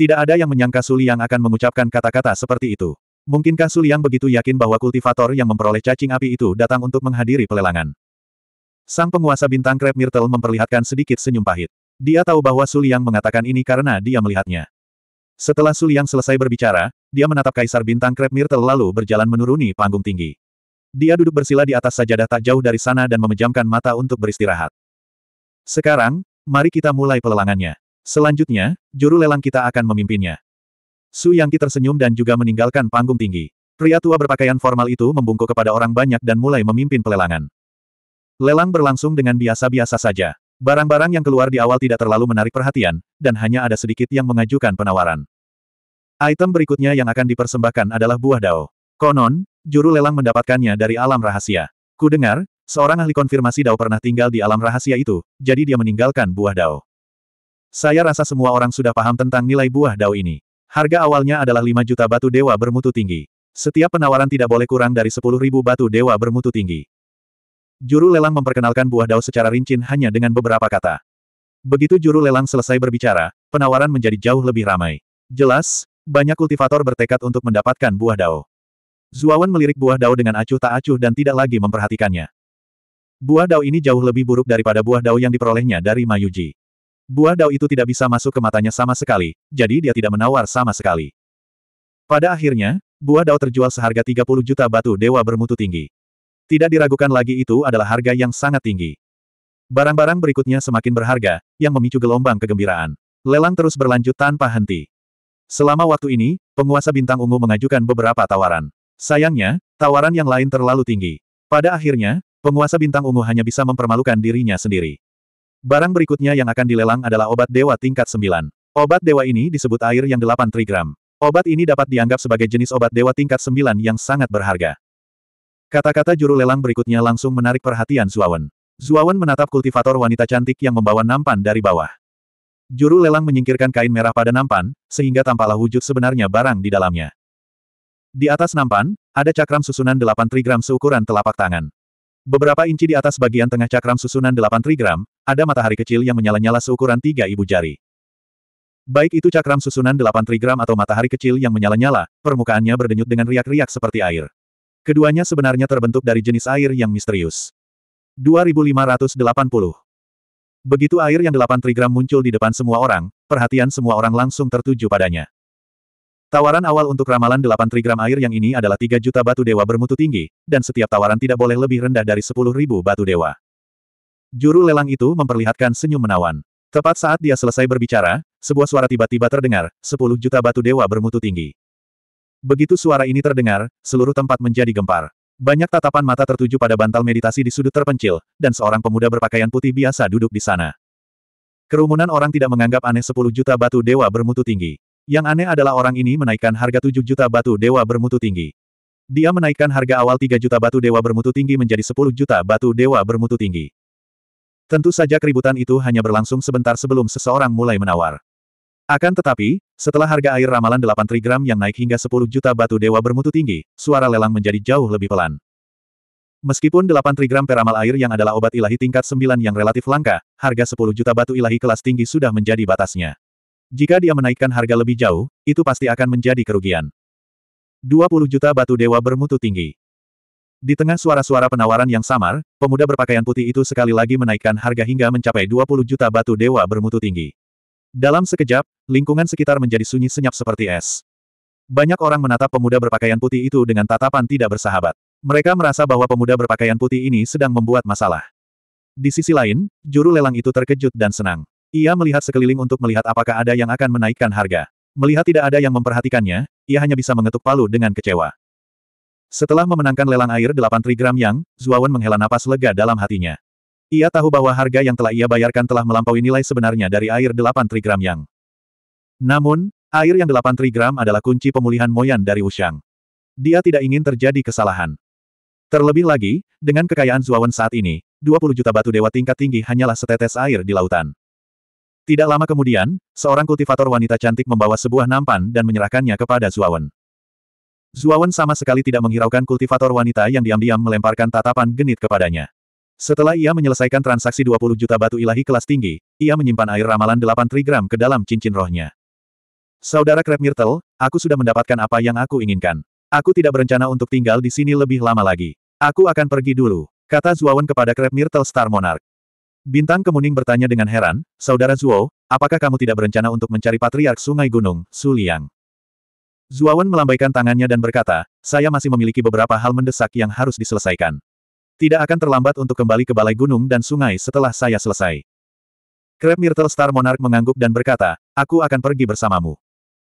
S1: Tidak ada yang menyangka Suli yang akan mengucapkan kata-kata seperti itu. Mungkinkah Suli yang begitu yakin bahwa kultivator yang memperoleh cacing api itu datang untuk menghadiri pelelangan? Sang penguasa bintang Krep Myrtle memperlihatkan sedikit senyum pahit. Dia tahu bahwa Suli yang mengatakan ini karena dia melihatnya. Setelah Suliang selesai berbicara, dia menatap Kaisar Bintang Krep Myrtle lalu berjalan menuruni panggung tinggi. Dia duduk bersila di atas sajadah tak jauh dari sana dan memejamkan mata untuk beristirahat. Sekarang, mari kita mulai pelelangannya. Selanjutnya, juru lelang kita akan memimpinnya. Su tersenyum dan juga meninggalkan panggung tinggi. Pria tua berpakaian formal itu membungkuk kepada orang banyak dan mulai memimpin pelelangan. Lelang berlangsung dengan biasa-biasa saja. Barang-barang yang keluar di awal tidak terlalu menarik perhatian, dan hanya ada sedikit yang mengajukan penawaran. Item berikutnya yang akan dipersembahkan adalah buah dao. Konon, juru lelang mendapatkannya dari alam rahasia. Ku dengar, seorang ahli konfirmasi dao pernah tinggal di alam rahasia itu, jadi dia meninggalkan buah dao. Saya rasa semua orang sudah paham tentang nilai buah dao ini. Harga awalnya adalah 5 juta batu dewa bermutu tinggi. Setiap penawaran tidak boleh kurang dari ribu batu dewa bermutu tinggi. Juru lelang memperkenalkan buah dao secara rincin hanya dengan beberapa kata. Begitu juru lelang selesai berbicara, penawaran menjadi jauh lebih ramai. Jelas, banyak kultivator bertekad untuk mendapatkan buah dao. Zuawan melirik buah dao dengan acuh tak acuh dan tidak lagi memperhatikannya. Buah dao ini jauh lebih buruk daripada buah dao yang diperolehnya dari Mayuji. Buah dao itu tidak bisa masuk ke matanya sama sekali, jadi dia tidak menawar sama sekali. Pada akhirnya, buah dao terjual seharga 30 juta batu dewa bermutu tinggi. Tidak diragukan lagi itu adalah harga yang sangat tinggi. Barang-barang berikutnya semakin berharga, yang memicu gelombang kegembiraan. Lelang terus berlanjut tanpa henti. Selama waktu ini, penguasa bintang ungu mengajukan beberapa tawaran. Sayangnya, tawaran yang lain terlalu tinggi. Pada akhirnya, penguasa bintang ungu hanya bisa mempermalukan dirinya sendiri. Barang berikutnya yang akan dilelang adalah obat dewa tingkat 9. Obat dewa ini disebut air yang 8 trigram. Obat ini dapat dianggap sebagai jenis obat dewa tingkat 9 yang sangat berharga. Kata-kata juru lelang berikutnya langsung menarik perhatian Zuawan. Zuawan menatap kultivator wanita cantik yang membawa nampan dari bawah. Juru lelang menyingkirkan kain merah pada nampan, sehingga tampaklah wujud sebenarnya barang di dalamnya. Di atas nampan, ada cakram susunan 8 trigram seukuran telapak tangan. Beberapa inci di atas bagian tengah cakram susunan 8 trigram, ada matahari kecil yang menyala-nyala seukuran tiga ibu jari. Baik itu cakram susunan 8 trigram atau matahari kecil yang menyala-nyala, permukaannya berdenyut dengan riak-riak seperti air. Keduanya sebenarnya terbentuk dari jenis air yang misterius. 2580. Begitu air yang delapan trigram muncul di depan semua orang, perhatian semua orang langsung tertuju padanya. Tawaran awal untuk ramalan delapan trigram air yang ini adalah 3 juta batu dewa bermutu tinggi, dan setiap tawaran tidak boleh lebih rendah dari sepuluh ribu batu dewa. Juru lelang itu memperlihatkan senyum menawan. Tepat saat dia selesai berbicara, sebuah suara tiba-tiba terdengar, sepuluh juta batu dewa bermutu tinggi. Begitu suara ini terdengar, seluruh tempat menjadi gempar. Banyak tatapan mata tertuju pada bantal meditasi di sudut terpencil, dan seorang pemuda berpakaian putih biasa duduk di sana. Kerumunan orang tidak menganggap aneh 10 juta batu dewa bermutu tinggi. Yang aneh adalah orang ini menaikkan harga 7 juta batu dewa bermutu tinggi. Dia menaikkan harga awal 3 juta batu dewa bermutu tinggi menjadi 10 juta batu dewa bermutu tinggi. Tentu saja keributan itu hanya berlangsung sebentar sebelum seseorang mulai menawar. Akan tetapi, setelah harga air ramalan 8 trigram yang naik hingga 10 juta batu dewa bermutu tinggi, suara lelang menjadi jauh lebih pelan. Meskipun 8 trigram peramal air yang adalah obat ilahi tingkat 9 yang relatif langka, harga 10 juta batu ilahi kelas tinggi sudah menjadi batasnya. Jika dia menaikkan harga lebih jauh, itu pasti akan menjadi kerugian. 20 juta batu dewa bermutu tinggi. Di tengah suara-suara penawaran yang samar, pemuda berpakaian putih itu sekali lagi menaikkan harga hingga mencapai 20 juta batu dewa bermutu tinggi. Dalam sekejap, lingkungan sekitar menjadi sunyi senyap seperti es. Banyak orang menatap pemuda berpakaian putih itu dengan tatapan tidak bersahabat. Mereka merasa bahwa pemuda berpakaian putih ini sedang membuat masalah. Di sisi lain, juru lelang itu terkejut dan senang. Ia melihat sekeliling untuk melihat apakah ada yang akan menaikkan harga. Melihat tidak ada yang memperhatikannya, ia hanya bisa mengetuk palu dengan kecewa. Setelah memenangkan lelang air 8 trigram yang, Zuawan menghela napas lega dalam hatinya. Ia tahu bahwa harga yang telah ia bayarkan telah melampaui nilai sebenarnya dari air 8 trigram yang. Namun, air yang delapan trigram adalah kunci pemulihan Moyan dari Wushang. Dia tidak ingin terjadi kesalahan. Terlebih lagi, dengan kekayaan Zuawan saat ini, 20 juta batu dewa tingkat tinggi hanyalah setetes air di lautan. Tidak lama kemudian, seorang kultivator wanita cantik membawa sebuah nampan dan menyerahkannya kepada Zuawan. Zuawan sama sekali tidak menghiraukan kultivator wanita yang diam-diam melemparkan tatapan genit kepadanya. Setelah ia menyelesaikan transaksi 20 juta batu ilahi kelas tinggi, ia menyimpan air ramalan 8 trigram ke dalam cincin rohnya. Saudara Crab Myrtle, aku sudah mendapatkan apa yang aku inginkan. Aku tidak berencana untuk tinggal di sini lebih lama lagi. Aku akan pergi dulu, kata Zuowen kepada Crab Myrtle Star Monarch. Bintang Kemuning bertanya dengan heran, Saudara Zuo, apakah kamu tidak berencana untuk mencari Patriark Sungai Gunung, Suliang? Zuawan melambaikan tangannya dan berkata, saya masih memiliki beberapa hal mendesak yang harus diselesaikan. Tidak akan terlambat untuk kembali ke balai gunung dan sungai setelah saya selesai. Crab Myrtle Star Monarch mengangguk dan berkata, aku akan pergi bersamamu.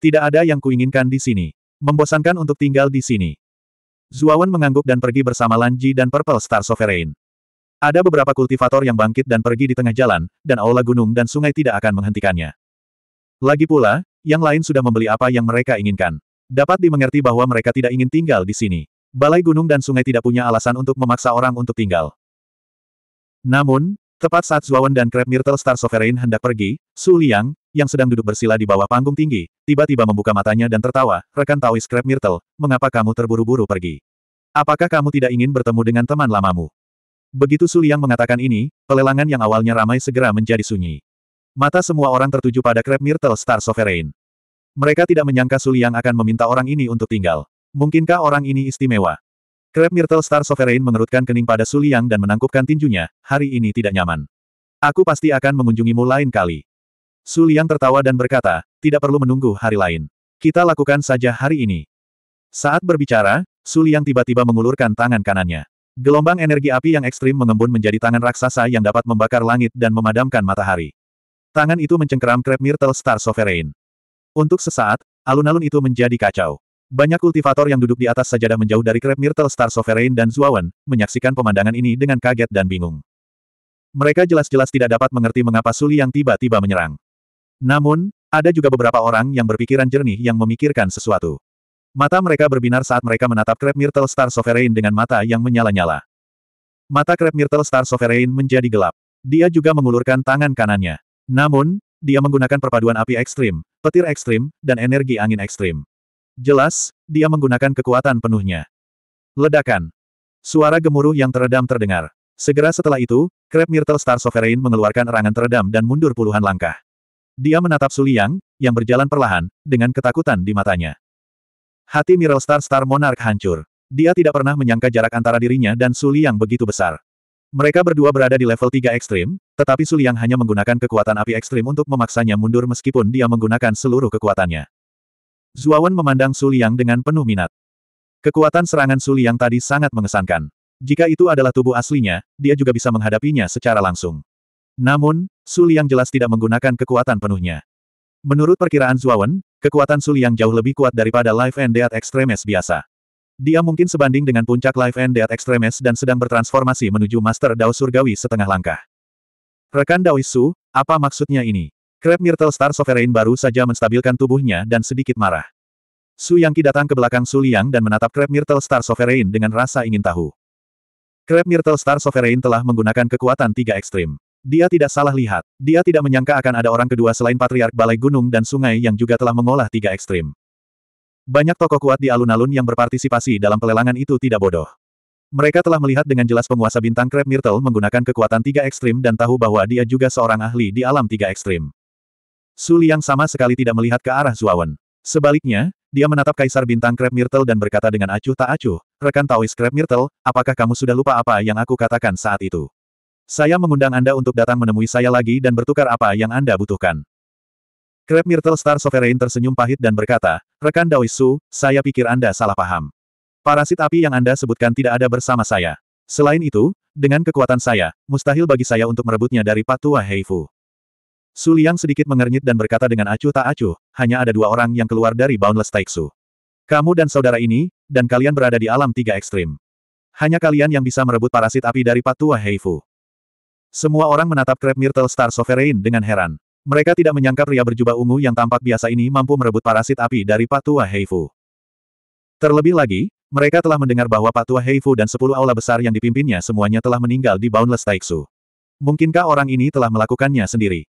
S1: Tidak ada yang kuinginkan di sini. Membosankan untuk tinggal di sini. Zuawan mengangguk dan pergi bersama Lanji dan Purple Star Sovereign. Ada beberapa kultivator yang bangkit dan pergi di tengah jalan, dan aula gunung dan sungai tidak akan menghentikannya. Lagi pula, yang lain sudah membeli apa yang mereka inginkan. Dapat dimengerti bahwa mereka tidak ingin tinggal di sini. Balai gunung dan sungai tidak punya alasan untuk memaksa orang untuk tinggal. Namun, Tepat saat Zuawan dan Crab Myrtle Star Sovereign hendak pergi, Su Liang, yang sedang duduk bersila di bawah panggung tinggi, tiba-tiba membuka matanya dan tertawa, rekan Taois Crab Myrtle, mengapa kamu terburu-buru pergi? Apakah kamu tidak ingin bertemu dengan teman lamamu? Begitu Su Liang mengatakan ini, pelelangan yang awalnya ramai segera menjadi sunyi. Mata semua orang tertuju pada Crab Myrtle Star Sovereign. Mereka tidak menyangka Su Liang akan meminta orang ini untuk tinggal. Mungkinkah orang ini istimewa? Crab Myrtle Star Sovereign mengerutkan kening pada Suliang Liang dan menangkupkan tinjunya, hari ini tidak nyaman. Aku pasti akan mengunjungimu lain kali. Suliang Liang tertawa dan berkata, tidak perlu menunggu hari lain. Kita lakukan saja hari ini. Saat berbicara, Suliang Liang tiba-tiba mengulurkan tangan kanannya. Gelombang energi api yang ekstrim mengembun menjadi tangan raksasa yang dapat membakar langit dan memadamkan matahari. Tangan itu mencengkeram Krep Myrtle Star Sovereign. Untuk sesaat, alun-alun itu menjadi kacau. Banyak kultivator yang duduk di atas sajadah menjauh dari Crab Myrtle Star Sovereign dan Zuawan, menyaksikan pemandangan ini dengan kaget dan bingung. Mereka jelas-jelas tidak dapat mengerti mengapa Suli yang tiba-tiba menyerang. Namun, ada juga beberapa orang yang berpikiran jernih yang memikirkan sesuatu. Mata mereka berbinar saat mereka menatap Crab Myrtle Star Sovereign dengan mata yang menyala-nyala. Mata Crab Myrtle Star Sovereign menjadi gelap. Dia juga mengulurkan tangan kanannya. Namun, dia menggunakan perpaduan api ekstrim, petir ekstrim, dan energi angin ekstrim. Jelas, dia menggunakan kekuatan penuhnya. Ledakan. Suara gemuruh yang teredam terdengar. Segera setelah itu, Crab Myrtle Star Sovereign mengeluarkan erangan teredam dan mundur puluhan langkah. Dia menatap Suliang, yang berjalan perlahan, dengan ketakutan di matanya. Hati Myrtle Star Star Monarch hancur. Dia tidak pernah menyangka jarak antara dirinya dan Suliang begitu besar. Mereka berdua berada di level 3 ekstrim, tetapi Suliang hanya menggunakan kekuatan api ekstrim untuk memaksanya mundur meskipun dia menggunakan seluruh kekuatannya. Zuawan memandang Suliang dengan penuh minat. Kekuatan serangan Suliang tadi sangat mengesankan. Jika itu adalah tubuh aslinya, dia juga bisa menghadapinya secara langsung. Namun, Suliang jelas tidak menggunakan kekuatan penuhnya. Menurut perkiraan Zuawan, kekuatan Suliang jauh lebih kuat daripada Life and Death Extremes biasa. Dia mungkin sebanding dengan puncak Life and Death Extremes dan sedang bertransformasi menuju Master Dao Surgawi setengah langkah. Rekan Daoisu, apa maksudnya ini? Crab Myrtle Star Sovereign baru saja menstabilkan tubuhnya dan sedikit marah. Su Yangqi datang ke belakang Su Liang dan menatap Crab Myrtle Star Sovereign dengan rasa ingin tahu. Crab Myrtle Star Sovereign telah menggunakan kekuatan tiga ekstrim. Dia tidak salah lihat. Dia tidak menyangka akan ada orang kedua selain Patriark Balai Gunung dan Sungai yang juga telah mengolah tiga ekstrim. Banyak tokoh kuat di alun-alun yang berpartisipasi dalam pelelangan itu tidak bodoh. Mereka telah melihat dengan jelas penguasa bintang Crab Myrtle menggunakan kekuatan tiga ekstrim dan tahu bahwa dia juga seorang ahli di alam tiga ekstrim. Su Liang sama sekali tidak melihat ke arah Zuawan. Sebaliknya, dia menatap Kaisar Bintang Crab Myrtle dan berkata dengan acuh tak acuh, rekan Taois Crab Myrtle, apakah kamu sudah lupa apa yang aku katakan saat itu? Saya mengundang Anda untuk datang menemui saya lagi dan bertukar apa yang Anda butuhkan. Crab Myrtle Star Sovereign tersenyum pahit dan berkata, rekan Daois Su, saya pikir Anda salah paham. Parasit api yang Anda sebutkan tidak ada bersama saya. Selain itu, dengan kekuatan saya, mustahil bagi saya untuk merebutnya dari Patua Heifu. Su Liang sedikit mengernyit dan berkata dengan acuh tak acuh, hanya ada dua orang yang keluar dari Boundless Taiksu. Kamu dan saudara ini, dan kalian berada di alam tiga ekstrim. Hanya kalian yang bisa merebut parasit api dari Patua Heifu. Semua orang menatap Crab Myrtle Star Sovereign dengan heran. Mereka tidak menyangka pria berjubah ungu yang tampak biasa ini mampu merebut parasit api dari Patua Heifu. Terlebih lagi, mereka telah mendengar bahwa Patua Heifu dan sepuluh aula besar yang dipimpinnya semuanya telah meninggal di Boundless Taiksu. Mungkinkah orang ini telah melakukannya sendiri?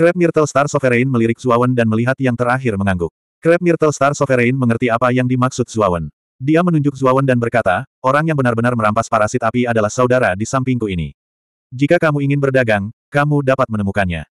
S1: Crab Myrtle Star Sovereign melirik Zuawan dan melihat yang terakhir mengangguk. Crab Myrtle Star Sovereign mengerti apa yang dimaksud Zuawan. Dia menunjuk Zuawan dan berkata, orang yang benar-benar merampas parasit api adalah saudara di sampingku ini. Jika kamu ingin berdagang, kamu dapat menemukannya.